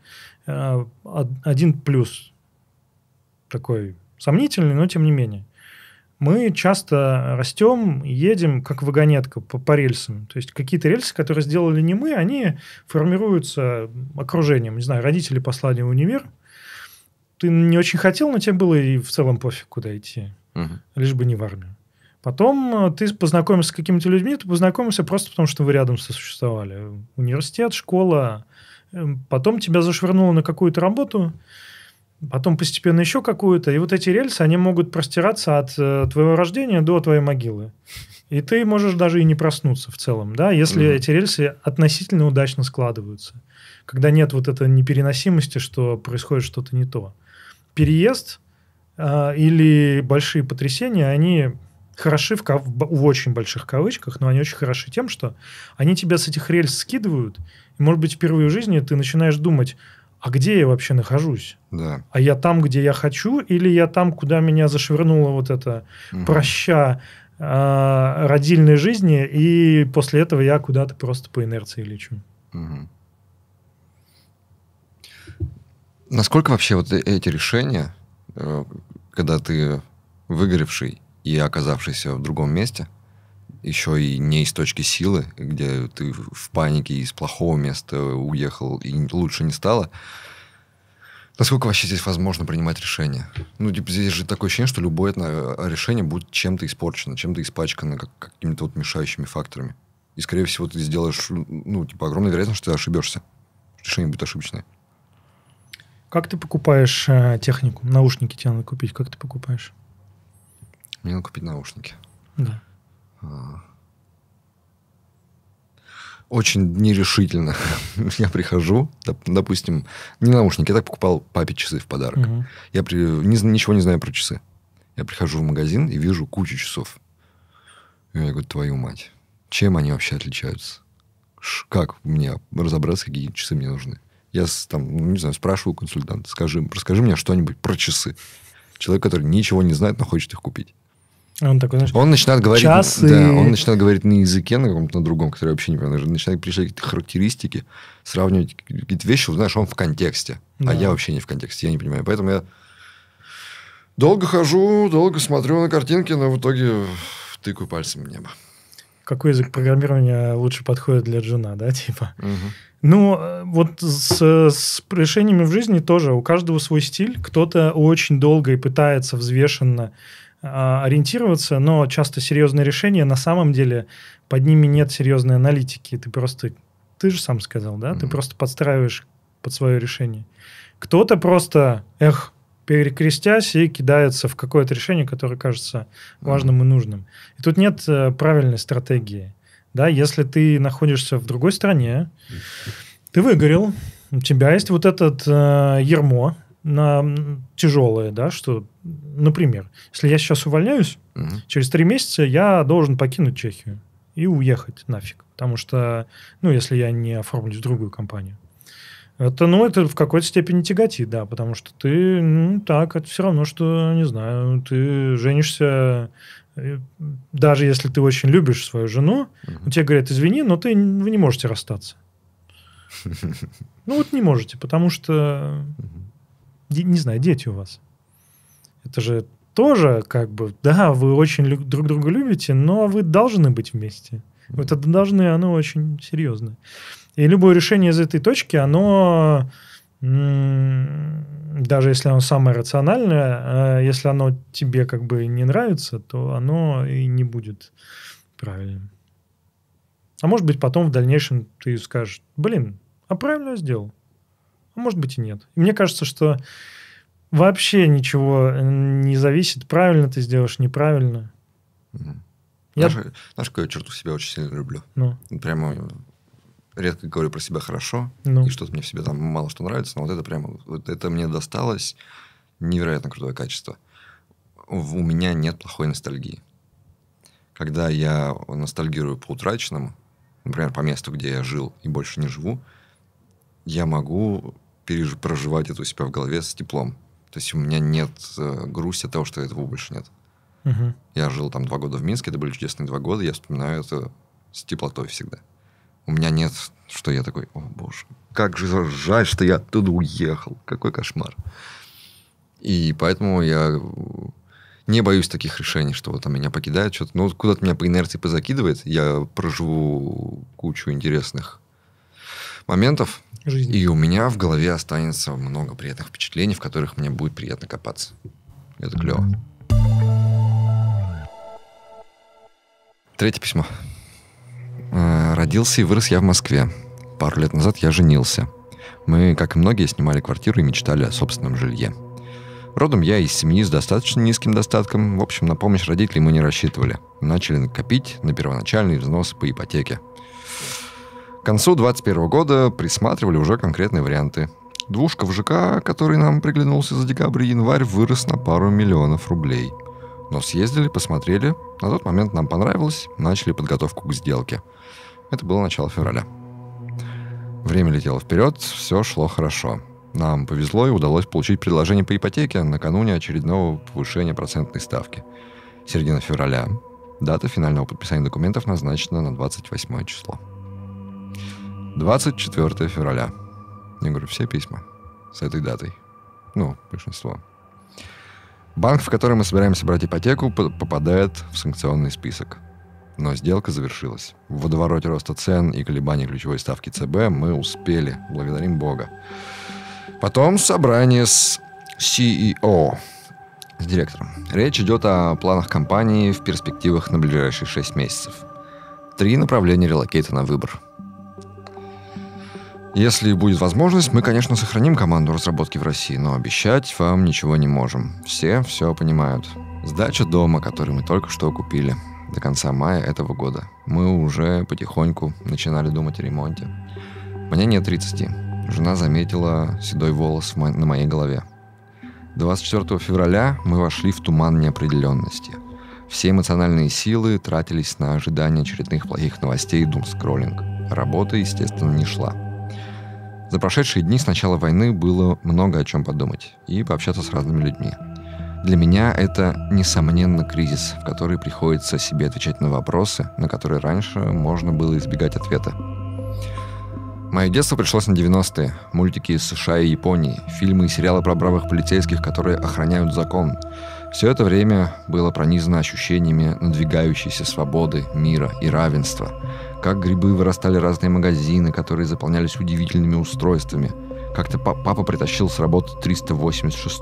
э, один плюс такой сомнительный, но тем не менее мы часто растем, едем как вагонетка по, по рельсам. То есть какие-то рельсы, которые сделали не мы, они формируются окружением. Не знаю, родители послали в универ. Ты не очень хотел, но тебе было и в целом пофиг, куда идти. Угу. Лишь бы не в армию. Потом э, ты познакомился с какими-то людьми, ты познакомился просто потому, что вы рядом сосуществовали. Университет, школа. Эм, потом тебя зашвырнуло на какую-то работу, потом постепенно еще какую-то. И вот эти рельсы, они могут простираться от э, твоего рождения до твоей могилы. И ты можешь даже и не проснуться в целом, да, если mm-hmm. эти рельсы относительно удачно складываются. Когда нет вот этой непереносимости, что происходит что-то не то. Переезд э, или большие потрясения, они хороши в, кав... в очень больших кавычках, но они очень хороши тем, что они тебя с этих рельс скидывают. И, может быть, впервые в жизни ты начинаешь думать, а где я вообще нахожусь? Да. А я там, где я хочу, или я там, куда меня зашвырнула вот эта угу. проща э, родильной жизни, и после этого я куда-то просто по инерции лечу. Угу. Насколько вообще вот э, эти решения, э, когда ты выгоревший и оказавшийся в другом месте, еще и не из точки силы, где ты в панике из плохого места уехал и лучше не стало. Насколько вообще здесь возможно принимать решения? Ну, типа, здесь же такое ощущение, что любое а, решение будет чем-то испорчено, чем-то испачкано как, какими-то вот мешающими факторами. И, скорее всего, ты сделаешь, ну, типа, огромная вероятность, что ты ошибешься. Решение будет ошибочное. Как ты покупаешь э, технику? Наушники тебе надо купить. Как ты покупаешь? Мне надо купить наушники. Да очень нерешительно. я прихожу, допустим, не наушники, я так покупал папе часы в подарок. Угу. Я при... не, ничего не знаю про часы. Я прихожу в магазин и вижу кучу часов. И я говорю, твою мать, чем они вообще отличаются? Ш как мне разобраться, какие часы мне нужны? Я там, ну, не знаю, спрашиваю консультанта, скажи, расскажи мне что-нибудь про часы. Человек, который ничего не знает, но хочет их купить. Он такой, знаешь, он начинает говорить, час да, он начинает говорить на языке, на каком-то на другом, который вообще не понимаю. Начинает пришли какие-то характеристики, сравнивать какие-то вещи, знаешь, он в контексте, а да. а я вообще не в контексте, я не понимаю. Поэтому я долго хожу, долго смотрю на картинки, но в итоге тыкаю пальцем в небо. Какой язык программирования лучше подходит для джина, да, типа? Угу. Ну, э, вот с, с решениями в жизни тоже. У каждого свой стиль. Кто-то очень долго и пытается взвешенно а, ориентироваться, но часто серьезные решения, на самом деле под ними нет серьезной аналитики. Ты просто, ты же сам сказал, да, mm-hmm. ты просто подстраиваешь под свое решение. Кто-то просто, эх, перекрестясь и кидается в какое-то решение, которое кажется важным mm-hmm. и нужным. И тут нет ä, э, правильной стратегии. Да, если ты находишься в другой стране, mm-hmm. ты выгорел, у тебя есть вот этот э, ермо, на тяжелое, да, что, например, если я сейчас увольняюсь, угу. через три месяца я должен покинуть Чехию и уехать нафиг, потому что, ну, если я не оформлюсь в другую компанию. Это, ну, это в какой-то степени тяготит, да, потому что ты, ну, так, это все равно, что, не знаю, ты женишься, э, даже если ты очень любишь свою жену, угу. тебе говорят, извини, но ты, вы не можете расстаться. Ну, вот не можете, потому что... Угу не знаю, дети у вас. Это же тоже как бы, да, вы очень друг друга любите, но вы должны быть вместе. Это должны, оно очень серьезное. И любое решение из этой точки, оно, даже если оно самое рациональное, а если оно тебе как бы не нравится, то оно и не будет правильным. А может быть, потом в дальнейшем ты скажешь, блин, а правильно я сделал. Ну, может быть и нет. Мне кажется, что вообще ничего э, не зависит, правильно ты сделаешь, неправильно. Я... Знаешь, знаешь, какую черту себя очень сильно люблю? Ну. Прямо редко говорю про себя хорошо, ну. и что-то мне в себе там мало что нравится, но вот это прямо, вот это мне досталось невероятно крутое качество. У меня нет плохой ностальгии. Когда я ностальгирую по утраченному, например, по месту, где я жил и больше не живу, я могу проживать это у себя в голове с теплом. То есть у меня нет э, грусти от того, что этого больше нет. Угу. Я жил там два года в Минске, это были чудесные два года, я вспоминаю это с теплотой всегда. У меня нет, что я такой, о боже, как же жаль, что я оттуда уехал, какой кошмар. И поэтому я э, не боюсь таких решений, что вот там меня покидают, что-то. Ну, куда-то меня по инерции позакидывает. Я проживу кучу интересных моментов жизни. И у меня в голове останется много приятных впечатлений, в которых мне будет приятно копаться. Это клево. Третье письмо. Э, родился и вырос я в Москве. Пару лет назад я женился. Мы, как и многие, снимали квартиру и мечтали о собственном жилье. Родом я из семьи с достаточно низким достатком. В общем, на помощь родителей мы не рассчитывали. Начали накопить на первоначальный взнос по ипотеке – концу 2021 года присматривали уже конкретные варианты. Двушка в ЖК, который нам приглянулся за декабрь и январь, вырос на пару миллионов рублей. Но съездили, посмотрели, на тот момент нам понравилось, начали подготовку к сделке. Это было начало февраля. Время летело вперед, все шло хорошо. Нам повезло и удалось получить предложение по ипотеке накануне очередного повышения процентной ставки. Середина февраля. Дата финального подписания документов назначена на 28 число. 24 февраля. Я говорю, все письма с этой датой. Ну, большинство. Банк, в который мы собираемся брать ипотеку, попадает в санкционный список. Но сделка завершилась. В водовороте роста цен и колебаний ключевой ставки ЦБ мы успели. Благодарим Бога. Потом собрание с CEO, с директором. Речь идет о планах компании в перспективах на ближайшие 6 месяцев. Три направления релокейта на выбор – если будет возможность, мы, конечно, сохраним команду разработки в России, но обещать вам ничего не можем. Все все понимают. Сдача дома, который мы только что купили до конца мая этого года. Мы уже потихоньку начинали думать о ремонте. Мне нет 30. Жена заметила седой волос на моей голове. 24 февраля мы вошли в туман неопределенности. Все эмоциональные силы тратились на ожидание очередных плохих новостей и дум скроллинг. Работа, естественно, не шла. За прошедшие дни с начала войны было много о чем подумать и пообщаться с разными людьми. Для меня это, несомненно, кризис, в который приходится себе отвечать на вопросы, на которые раньше можно было избегать ответа. Мое детство пришлось на 90-е. Мультики из США и Японии, фильмы и сериалы про бравых полицейских, которые охраняют закон. Все это время было пронизано ощущениями надвигающейся свободы, мира и равенства – как грибы вырастали разные магазины, которые заполнялись удивительными устройствами. Как-то папа притащил с работы 386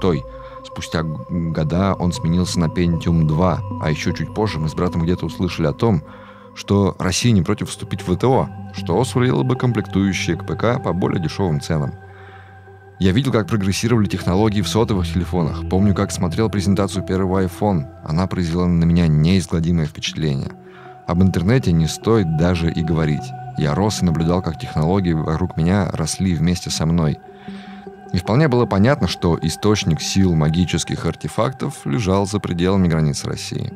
Спустя года он сменился на Pentium 2, а еще чуть позже мы с братом где-то услышали о том, что Россия не против вступить в ВТО, что сулило бы комплектующие к ПК по более дешевым ценам. Я видел, как прогрессировали технологии в сотовых телефонах. Помню, как смотрел презентацию первого iPhone. Она произвела на меня неизгладимое впечатление – об интернете не стоит даже и говорить. Я рос и наблюдал, как технологии вокруг меня росли вместе со мной. И вполне было понятно, что источник сил магических артефактов лежал за пределами границ России.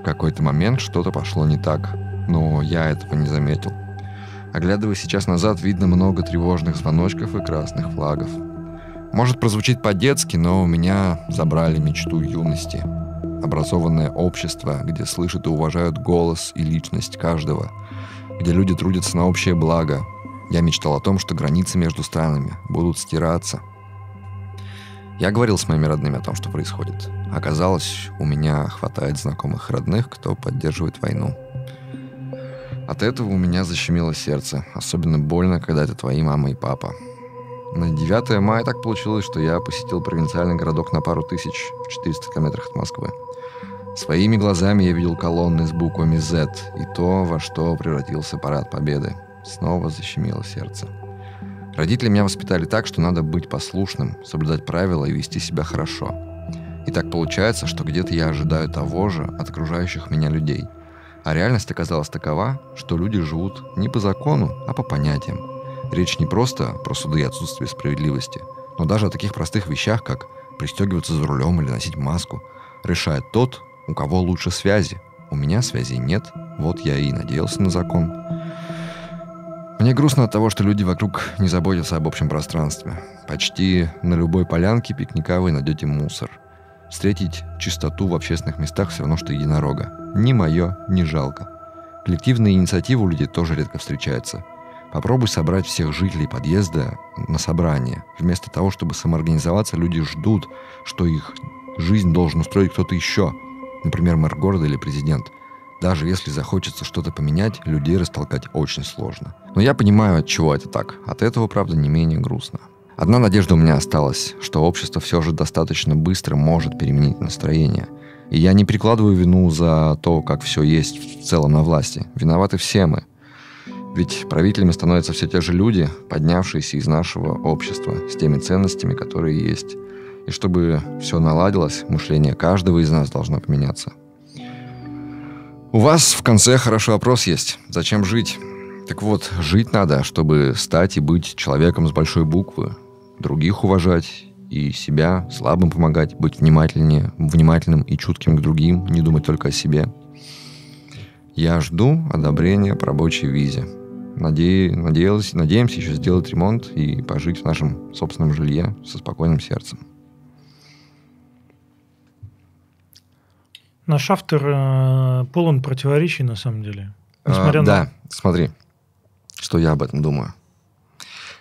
В какой-то момент что-то пошло не так, но я этого не заметил. Оглядывая сейчас назад, видно много тревожных звоночков и красных флагов. Может прозвучит по-детски, но у меня забрали мечту юности образованное общество, где слышат и уважают голос и личность каждого, где люди трудятся на общее благо. Я мечтал о том, что границы между странами будут стираться. Я говорил с моими родными о том, что происходит. Оказалось, у меня хватает знакомых и родных, кто поддерживает войну. От этого у меня защемило сердце. Особенно больно, когда это твои мама и папа. На 9 мая так получилось, что я посетил провинциальный городок на пару тысяч в 400 километрах от Москвы. Своими глазами я видел колонны с буквами Z и то, во что превратился парад победы. Снова защемило сердце. Родители меня воспитали так, что надо быть послушным, соблюдать правила и вести себя хорошо. И так получается, что где-то я ожидаю того же от окружающих меня людей. А реальность оказалась такова, что люди живут не по закону, а по понятиям. Речь не просто про суды и отсутствие справедливости, но даже о таких простых вещах, как пристегиваться за рулем или носить маску, решает тот, у кого лучше связи? У меня связей нет. Вот я и надеялся на закон. Мне грустно от того, что люди вокруг не заботятся об общем пространстве. Почти на любой полянке пикника вы найдете мусор. Встретить чистоту в общественных местах все равно, что единорога. Ни мое, ни жалко. Коллективные инициативы у людей тоже редко встречаются. Попробуй собрать всех жителей подъезда на собрание. Вместо того, чтобы самоорганизоваться, люди ждут, что их жизнь должен устроить кто-то еще – например, мэр города или президент. Даже если захочется что-то поменять, людей растолкать очень сложно. Но я понимаю, от чего это так. От этого, правда, не менее грустно. Одна надежда у меня осталась, что общество все же достаточно быстро может переменить настроение. И я не прикладываю вину за то, как все есть в целом на власти. Виноваты все мы. Ведь правителями становятся все те же люди, поднявшиеся из нашего общества, с теми ценностями, которые есть. И чтобы все наладилось, мышление каждого из нас должно поменяться. У вас в конце хороший вопрос есть. Зачем жить? Так вот, жить надо, чтобы стать и быть человеком с большой буквы, других уважать и себя, слабым помогать, быть внимательнее, внимательным и чутким к другим, не думать только о себе. Я жду одобрения по рабочей визе. Наде... Надеялась... Надеемся еще сделать ремонт и пожить в нашем собственном жилье со спокойным сердцем. Наш автор э, полон противоречий, на самом деле. Несмотря а, на... Да, смотри, что я об этом думаю.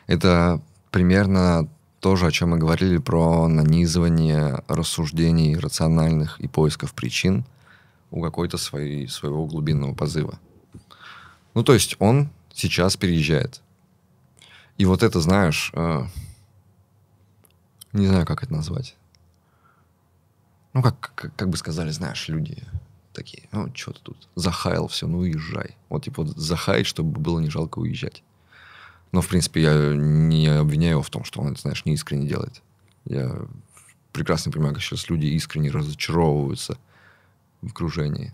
Это примерно то же, о чем мы говорили про нанизывание рассуждений рациональных и поисков причин у какой-то своей, своего глубинного позыва. Ну, то есть он сейчас переезжает. И вот это, знаешь, э, не знаю, как это назвать ну, как, как, как бы сказали, знаешь, люди такие, ну, что ты тут, захаял все, ну, уезжай. Вот, типа, вот, захаять, чтобы было не жалко уезжать. Но, в принципе, я не обвиняю его в том, что он это, знаешь, не искренне делает. Я прекрасно понимаю, как сейчас люди искренне разочаровываются в окружении.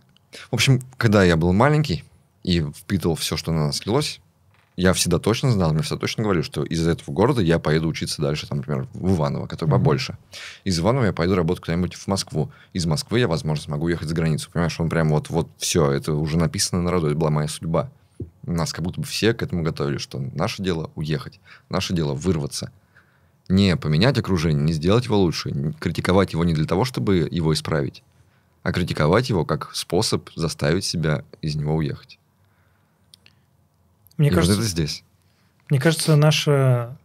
В общем, когда я был маленький и впитывал все, что на нас лилось, я всегда точно знал, мне всегда точно говорили, что из этого города я поеду учиться дальше, там, например, в Иваново, который побольше. Из Иванова я поеду работать куда-нибудь в Москву. Из Москвы я, возможно, смогу ехать за границу. Понимаешь, он прям вот, вот все, это уже написано на роду. это была моя судьба. Нас как будто бы все к этому готовили, что наше дело уехать, наше дело вырваться. Не поменять окружение, не сделать его лучше, критиковать его не для того, чтобы его исправить, а критиковать его как способ заставить себя из него уехать. Мне и кажется, вот это здесь. Мне кажется, наша...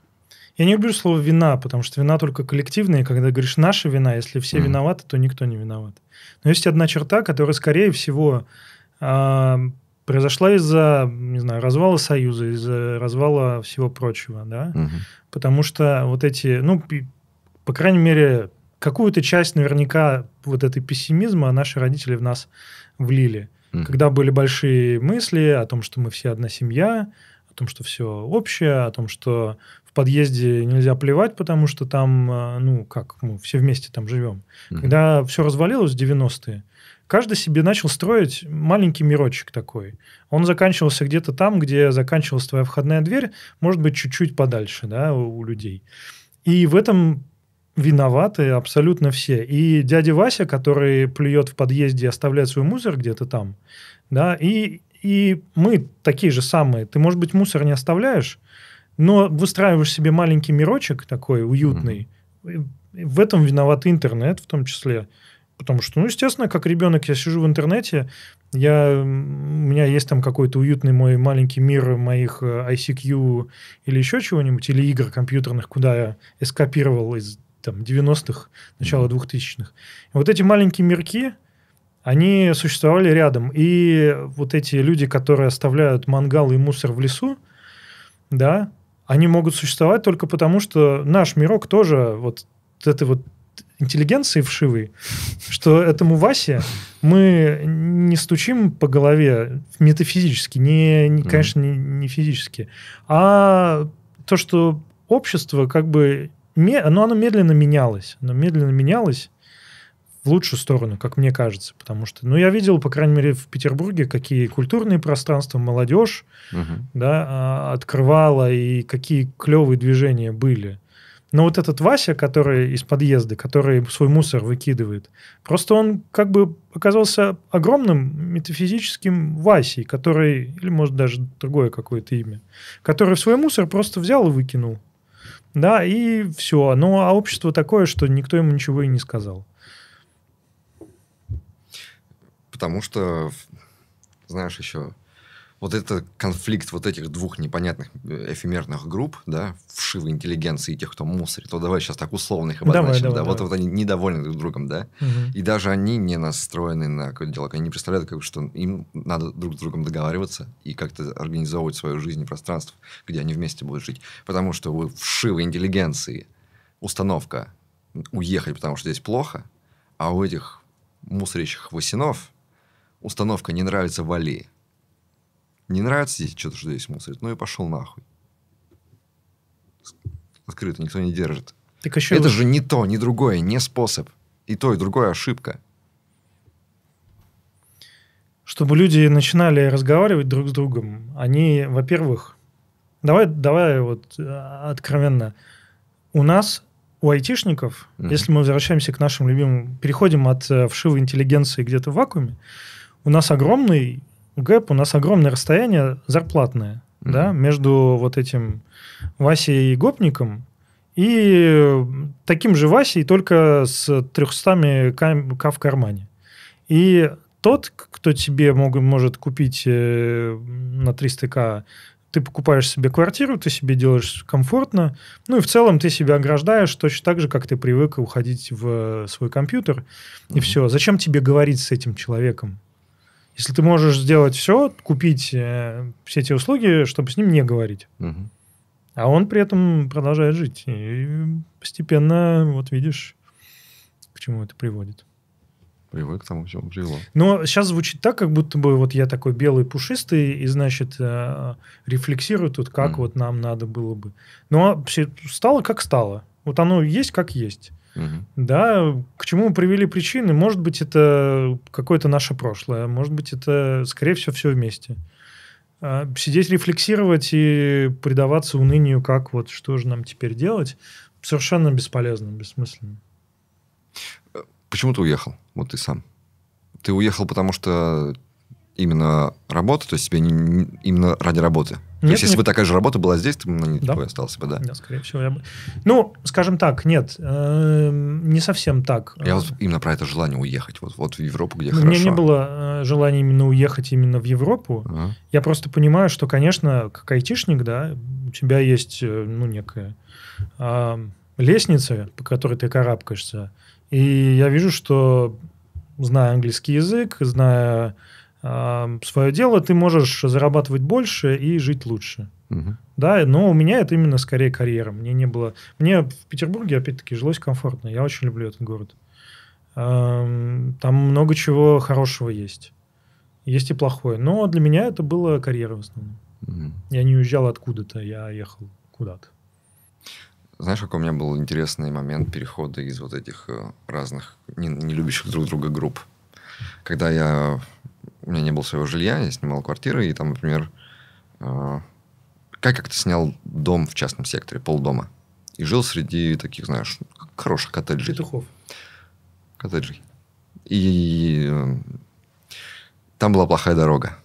Я не люблю слово «вина», потому что вина только коллективная, и когда говоришь «наша вина», если все mm. виноваты, то никто не виноват. Но есть одна черта, которая, скорее всего, а, произошла из-за, не знаю, развала Союза, из-за развала всего прочего, да, угу. потому что вот эти, ну, по крайней мере, какую-то часть наверняка вот этой пессимизма наши родители в нас влили. Mm-hmm. Когда были большие мысли о том, что мы все одна семья, о том, что все общее, о том, что в подъезде нельзя плевать, потому что там, э, ну, как, мы все вместе там живем. Mm-hmm. Когда все развалилось в 90-е, каждый себе начал строить маленький мирочек такой. Он заканчивался где-то там, где заканчивалась твоя входная дверь, может быть, чуть-чуть подальше, да, у, у людей. И в этом виноваты абсолютно все. И дядя Вася, который плюет в подъезде и оставляет свой мусор где-то там, да, и, и мы такие же самые. Ты, может быть, мусор не оставляешь, но выстраиваешь себе маленький мирочек такой уютный. Mm-hmm. В этом виноват интернет в том числе. Потому что, ну, естественно, как ребенок я сижу в интернете, я, у меня есть там какой-то уютный мой маленький мир моих э, ICQ или еще чего-нибудь, или игр компьютерных, куда я эскапировал из там, 90-х, начало 2000-х. Вот эти маленькие мирки, они существовали рядом. И вот эти люди, которые оставляют мангал и мусор в лесу, да, они могут существовать только потому, что наш мирок тоже вот этой вот интеллигенции вшивый, что этому Васе мы не стучим по голове метафизически, не, не конечно, не, не физически, а то, что общество как бы но ну, оно медленно менялось. Оно медленно менялось в лучшую сторону, как мне кажется. Потому что, ну, я видел, по крайней мере, в Петербурге, какие культурные пространства молодежь угу. да, а, открывала и какие клевые движения были. Но вот этот Вася, который из подъезда, который свой мусор выкидывает, просто он как бы оказался огромным метафизическим Васей, который, или может даже другое какое-то имя, который свой мусор просто взял и выкинул. Да, и все. Ну, а общество такое, что никто ему ничего и не сказал. Потому что, знаешь, еще вот этот конфликт вот этих двух непонятных э, эфемерных групп, да, вшивой интеллигенции и тех, кто мусорит, вот давай сейчас так условно их обозначим, давай, давай, да, давай. Вот, вот они недовольны друг другом, да, угу. и даже они не настроены на какой-то диалог, они не представляют, как, что им надо друг с другом договариваться и как-то организовывать свою жизнь и пространство, где они вместе будут жить, потому что у вшивой интеллигенции установка уехать, потому что здесь плохо, а у этих мусорящих восинов установка «не нравится, в вали» не нравится здесь что-то, что здесь мусорит, ну и пошел нахуй. Открыто никто не держит. Так еще Это вы... же не то, не другое, не способ. И то, и другое ошибка. Чтобы люди начинали разговаривать друг с другом, они, во-первых, давай, давай вот э, откровенно, у нас у айтишников, mm-hmm. если мы возвращаемся к нашим любимым, переходим от э, вшивой интеллигенции где-то в вакууме, у нас огромный гэп, у нас огромное расстояние зарплатное, mm-hmm. да, между вот этим Васей и Гопником и таким же Васей, только с 300 к, в кармане. И тот, кто тебе мог, может купить э, на 300к, ты покупаешь себе квартиру, ты себе делаешь комфортно, ну и в целом ты себя ограждаешь точно так же, как ты привык уходить в свой компьютер, и mm-hmm. все. Зачем тебе говорить с этим человеком? Если ты можешь сделать все, купить э, все те услуги, чтобы с ним не говорить. Угу. А он при этом продолжает жить. И постепенно, вот видишь, к чему это приводит. Приводит к тому, к привело. Но сейчас звучит так, как будто бы вот я такой белый, пушистый, и, значит, э, рефлексирую тут, как mm. вот нам надо было бы. Но стало, как стало. Вот оно есть, как есть. Угу. Да, к чему мы привели причины? Может быть, это какое-то наше прошлое, может быть, это, скорее всего, все вместе. А, сидеть, рефлексировать и предаваться унынию, как вот что же нам теперь делать, совершенно бесполезно, бессмысленно. Э, почему ты уехал? Вот ты сам. Ты уехал, потому что именно работа, то есть тебе не, не, именно ради работы то нет, есть, если мне... бы такая же работа была здесь, ты ну, да? остался бы, да? Да, скорее всего, я бы. Ну, скажем так, нет, э, не совсем так. Я вот э, именно про это желание уехать, вот, вот в Европу, где У хорошо. У меня не было э, желания именно уехать именно в Европу. Ага. Я просто понимаю, что, конечно, как айтишник, да, у тебя есть, э, ну, некая э, лестница, по которой ты карабкаешься. И я вижу, что, зная английский язык, зная а, свое дело, ты можешь зарабатывать больше и жить лучше. Угу. Да, но у меня это именно скорее карьера. Мне не было... Мне в Петербурге, опять-таки, жилось комфортно. Я очень люблю этот город. Там много чего хорошего есть. Есть и плохое. Но для меня это было карьера в основном. Угу. Я не уезжал откуда-то, я ехал куда-то. Знаешь, какой у меня был интересный момент перехода из вот этих э, разных не, не любящих друг друга групп? Когда я у меня не было своего жилья, я снимал квартиры, и там, например, э, как я как-то снял дом в частном секторе, полдома. И жил среди таких, знаешь, хороших коттеджей. Петухов. Коттеджей. И э, там была плохая дорога.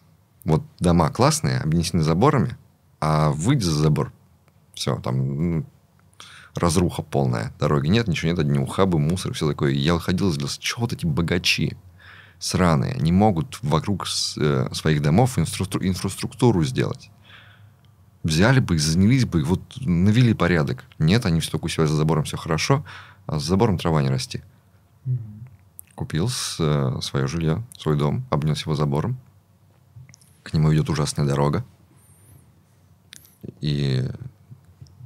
Вот дома классные, обнесены заборами, а выйди за забор, все, там ну, разруха полная. Дороги нет, ничего нет, одни ухабы, мусор, все такое. И я ходил и леса, чего вот эти богачи? сраные. Они могут вокруг э, своих домов инфраструктуру сделать. Взяли бы, занялись бы, вот навели порядок. Нет, они все только у себя за забором все хорошо, а за забором трава не расти. Купил с, э, свое жилье, свой дом, обнес его забором. К нему идет ужасная дорога. И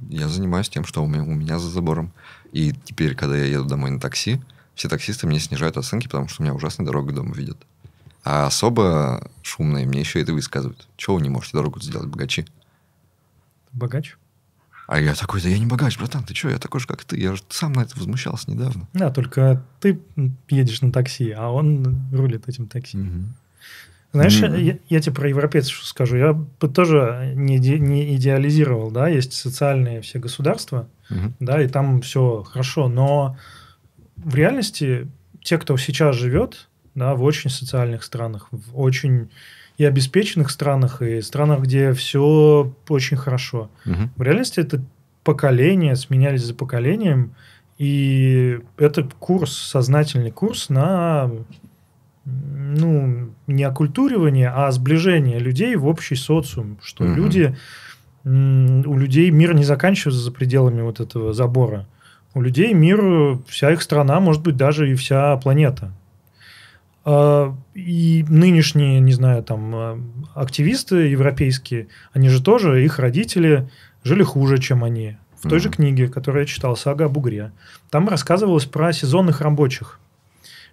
я занимаюсь тем, что у меня, у меня за забором. И теперь, когда я еду домой на такси, все таксисты мне снижают оценки, потому что у меня ужасная дорога к видят. А особо шумные мне еще это высказывают. Чего вы не можете дорогу сделать, богачи? Богач? А я такой, да я не богач, братан, ты что, я такой же, как ты. Я же сам на это возмущался недавно. Да, только ты едешь на такси, а он рулит этим такси. Угу. Знаешь, mm. я, я тебе про европейцев скажу. Я бы тоже не, иде, не идеализировал, да, есть социальные все государства, mm да, и там все хорошо, но в реальности те, кто сейчас живет, да, в очень социальных странах, в очень и обеспеченных странах, и странах, где все очень хорошо. Угу. В реальности это поколения сменялись за поколением, и это курс, сознательный курс на ну, не оккультуривание, а сближение людей в общий социум, что угу. люди у людей мир не заканчивается за пределами вот этого забора. У людей мир, вся их страна, может быть, даже и вся планета. А, и нынешние, не знаю, там, а, активисты европейские, они же тоже, их родители жили хуже, чем они. В той mm же книге, которую я читал, «Сага о бугре, там рассказывалось про сезонных рабочих.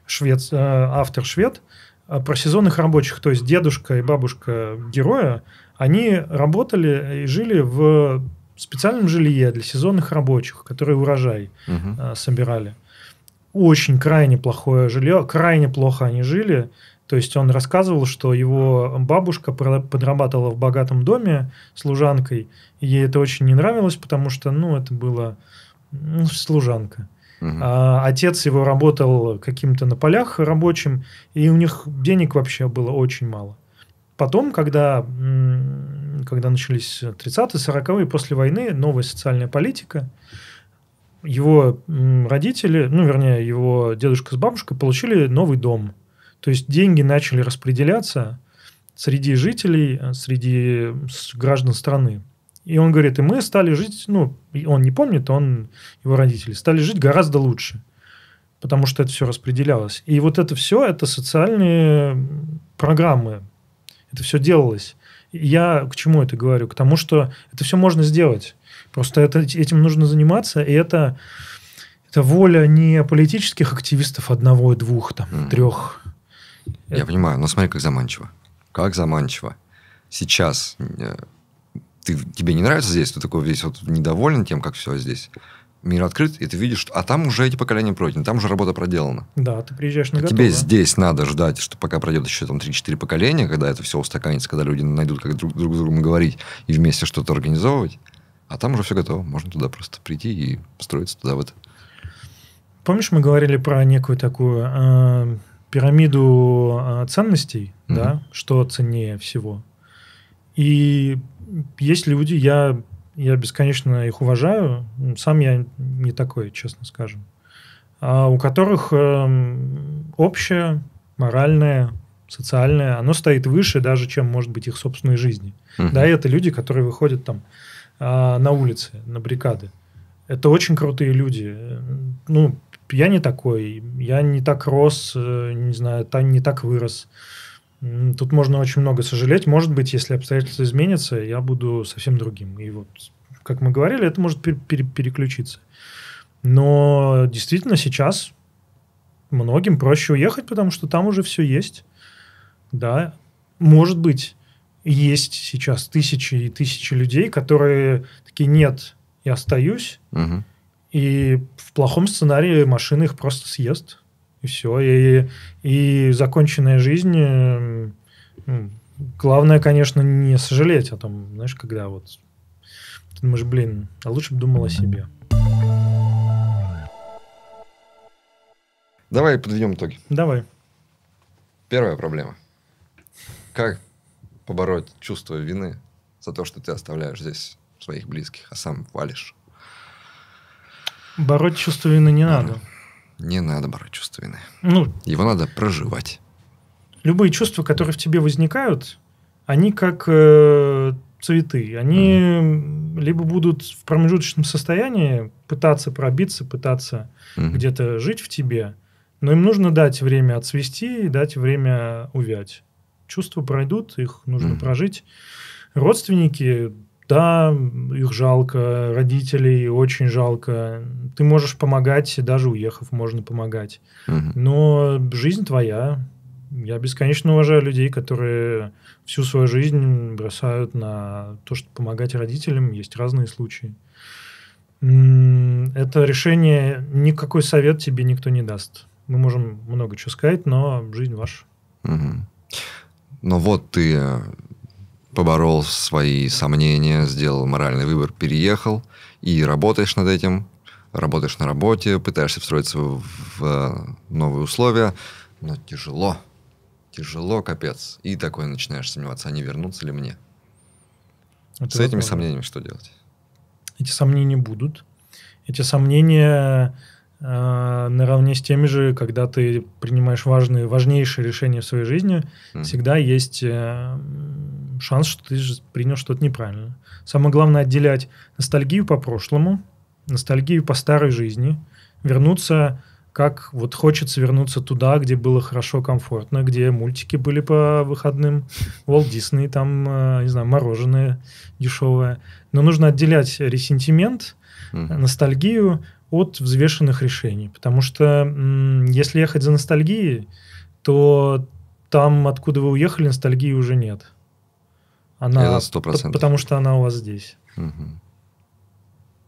Швед, э, автор швед, а, про сезонных рабочих, то есть дедушка и бабушка героя, они работали и жили в специальном жилье для сезонных рабочих, которые урожай угу. э, собирали. Очень крайне плохое жилье, крайне плохо они жили. То есть он рассказывал, что его бабушка подрабатывала в богатом доме служанкой, и ей это очень не нравилось, потому что, ну, это было ну, служанка. Угу. А, отец его работал каким-то на полях рабочим, и у них денег вообще было очень мало потом, когда, когда начались 30-е, 40-е, после войны, новая социальная политика, его родители, ну, вернее, его дедушка с бабушкой получили новый дом. То есть деньги начали распределяться среди жителей, э, среди граждан страны. И он говорит, и мы стали жить, ну, он не помнит, он, его родители, стали жить гораздо лучше, потому что это все распределялось. И вот это все, это социальные программы, это все делалось. Я к чему это говорю? К тому, что это все можно сделать. Просто это, этим нужно заниматься, и это, это воля не политических активистов одного, двух, там, mm. трех. Я это... понимаю, но смотри, как заманчиво. Как заманчиво. Сейчас э, ты, тебе не нравится здесь, ты такой весь вот недоволен тем, как все здесь мир открыт, и ты видишь, что, а там уже эти поколения пройдены, там уже работа проделана. Да, ты приезжаешь на а готово. Тебе здесь надо ждать, что пока пройдет еще там 3-4 поколения, когда это все устаканится, когда люди найдут, как друг, друг с другом говорить и вместе что-то организовывать. А там уже все готово, можно туда просто прийти и строиться туда вот. Помнишь, мы говорили про некую такую э, пирамиду э, ценностей, mm-hmm. да, что ценнее всего. И есть люди, я я бесконечно их уважаю. Сам я не такой, честно скажем. А у которых э, общее, моральное, социальное, оно стоит выше даже, чем, может быть, их собственной жизни. Угу. Да, это люди, которые выходят там э, на улицы, на баррикады. Это очень крутые люди. Ну, я не такой, я не так рос, э, не знаю, не так вырос. Э, Тут можно очень много сожалеть. Может быть, если обстоятельства изменятся, я буду совсем другим. И вот, как мы говорили, это может пер- пер- переключиться. Но действительно сейчас многим проще уехать, потому что там уже все есть. Да, может быть, есть сейчас тысячи и тысячи людей, которые такие, нет, я остаюсь. Угу. И в плохом сценарии машина их просто съест и все. И, и законченная жизнь, главное, конечно, не сожалеть о том, знаешь, когда вот ты думаешь, блин, а лучше бы думал о себе. Давай подведем итоги. Давай. Первая проблема. Как побороть чувство вины за то, что ты оставляешь здесь своих близких, а сам валишь? Бороть чувство вины не надо не надо брать чувственное. Ну, Его надо проживать. Любые чувства, которые в тебе возникают, они как э, цветы. Они mm. либо будут в промежуточном состоянии пытаться пробиться, пытаться mm. где-то жить в тебе, но им нужно дать время отцвести и дать время увять. Чувства пройдут, их нужно mm. прожить. Родственники да, их жалко, родителей очень жалко. Ты можешь помогать, даже уехав, можно помогать. Угу. Но жизнь твоя. Я бесконечно уважаю людей, которые всю свою жизнь бросают на то, чтобы помогать родителям. Есть разные случаи. Это решение, никакой совет тебе никто не даст. Мы можем много чего сказать, но жизнь ваша. Угу. Но вот ты э, поборол свои сомнения, сделал моральный выбор, переехал и работаешь над этим, работаешь на работе, пытаешься встроиться в, в э, новые условия, но тяжело, тяжело, капец. И такой начинаешь сомневаться, а не вернуться ли мне? Это С этими сомнениями что делать? Эти сомнения будут. Эти сомнения а, наравне с теми же, когда ты принимаешь важные, важнейшие решения в своей жизни, mm. всегда есть э, шанс, что ты принял что-то неправильно. Самое главное отделять ностальгию по прошлому, ностальгию по старой жизни, вернуться как вот хочется вернуться туда, где было хорошо, комфортно, где мультики были по выходным, Walt Disney, там, э, не знаю, мороженое дешевое. Но нужно отделять ресентимент, ностальгию от взвешенных решений. Потому что если ехать за ностальгией, то там, откуда вы уехали, ностальгии уже нет. Она, Это 100%. Потому что она у вас здесь. Угу.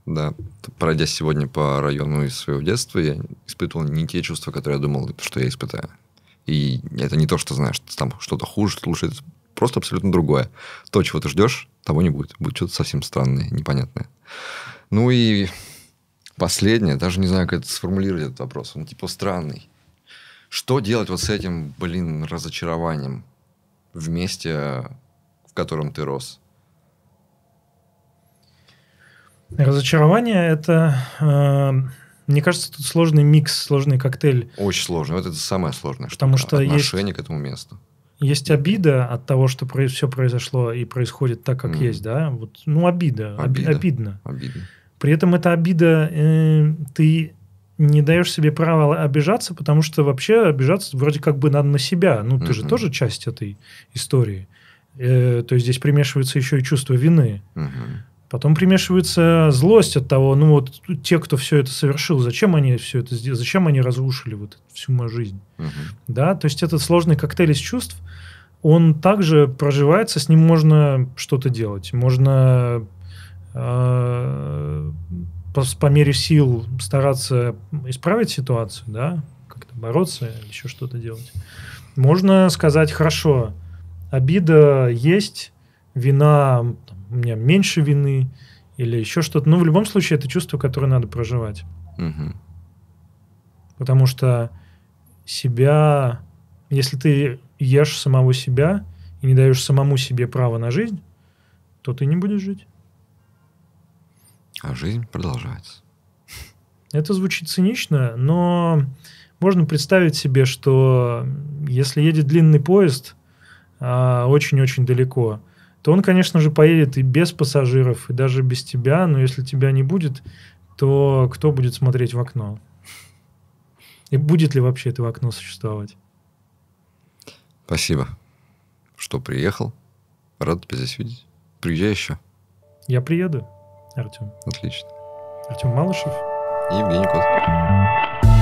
Да. Пройдя сегодня по району из своего детства, я испытывал не те чувства, которые я думал, что я испытаю. И это не то, что знаешь, там что-то хуже, что лучше, это просто абсолютно другое. То, чего ты ждешь, того не будет. Будет что-то совсем странное, непонятное. Ну и последнее, даже не знаю, как это сформулировать этот вопрос, он типа странный. Что делать вот с этим, блин, разочарованием в месте, в котором ты рос? Разочарование это, э, мне кажется, тут сложный микс, сложный коктейль. Очень сложный. Вот это самое сложное. Потому что, что отношение есть, к этому месту. Есть обида от того, что все произошло и происходит так, как mm. есть, да? Вот, ну обида, обида. Обидно. Обидно. При этом эта обида, э, ты не даешь себе права обижаться, потому что вообще обижаться вроде как бы надо на себя. Ну, ты uh-huh. же тоже часть этой истории. Э, то есть здесь примешивается еще и чувство вины. Uh-huh. Потом примешивается злость от того, ну вот те, кто все это совершил, зачем они все это сделали, зачем они разрушили вот всю мою жизнь. Uh-huh. Да, то есть этот сложный коктейль из чувств, он также проживается, с ним можно что-то делать. Можно Э, по, по мере сил стараться исправить ситуацию, да, как-то бороться, еще что-то делать. Можно сказать, хорошо, обида есть, вина, у меня меньше вины или еще что-то. Но ну, в любом случае это чувство, которое надо проживать. Угу. Потому что себя, если ты ешь самого себя и не даешь самому себе права на жизнь, то ты не будешь жить а жизнь продолжается. Это звучит цинично, но можно представить себе, что если едет длинный поезд а, очень-очень далеко, то он, конечно же, поедет и без пассажиров, и даже без тебя, но если тебя не будет, то кто будет смотреть в окно? И будет ли вообще это окно существовать? Спасибо, что приехал. Рад тебя здесь видеть. Приезжай еще. Я приеду. Артем. Отлично. Артем Малышев. И Евгений Кот.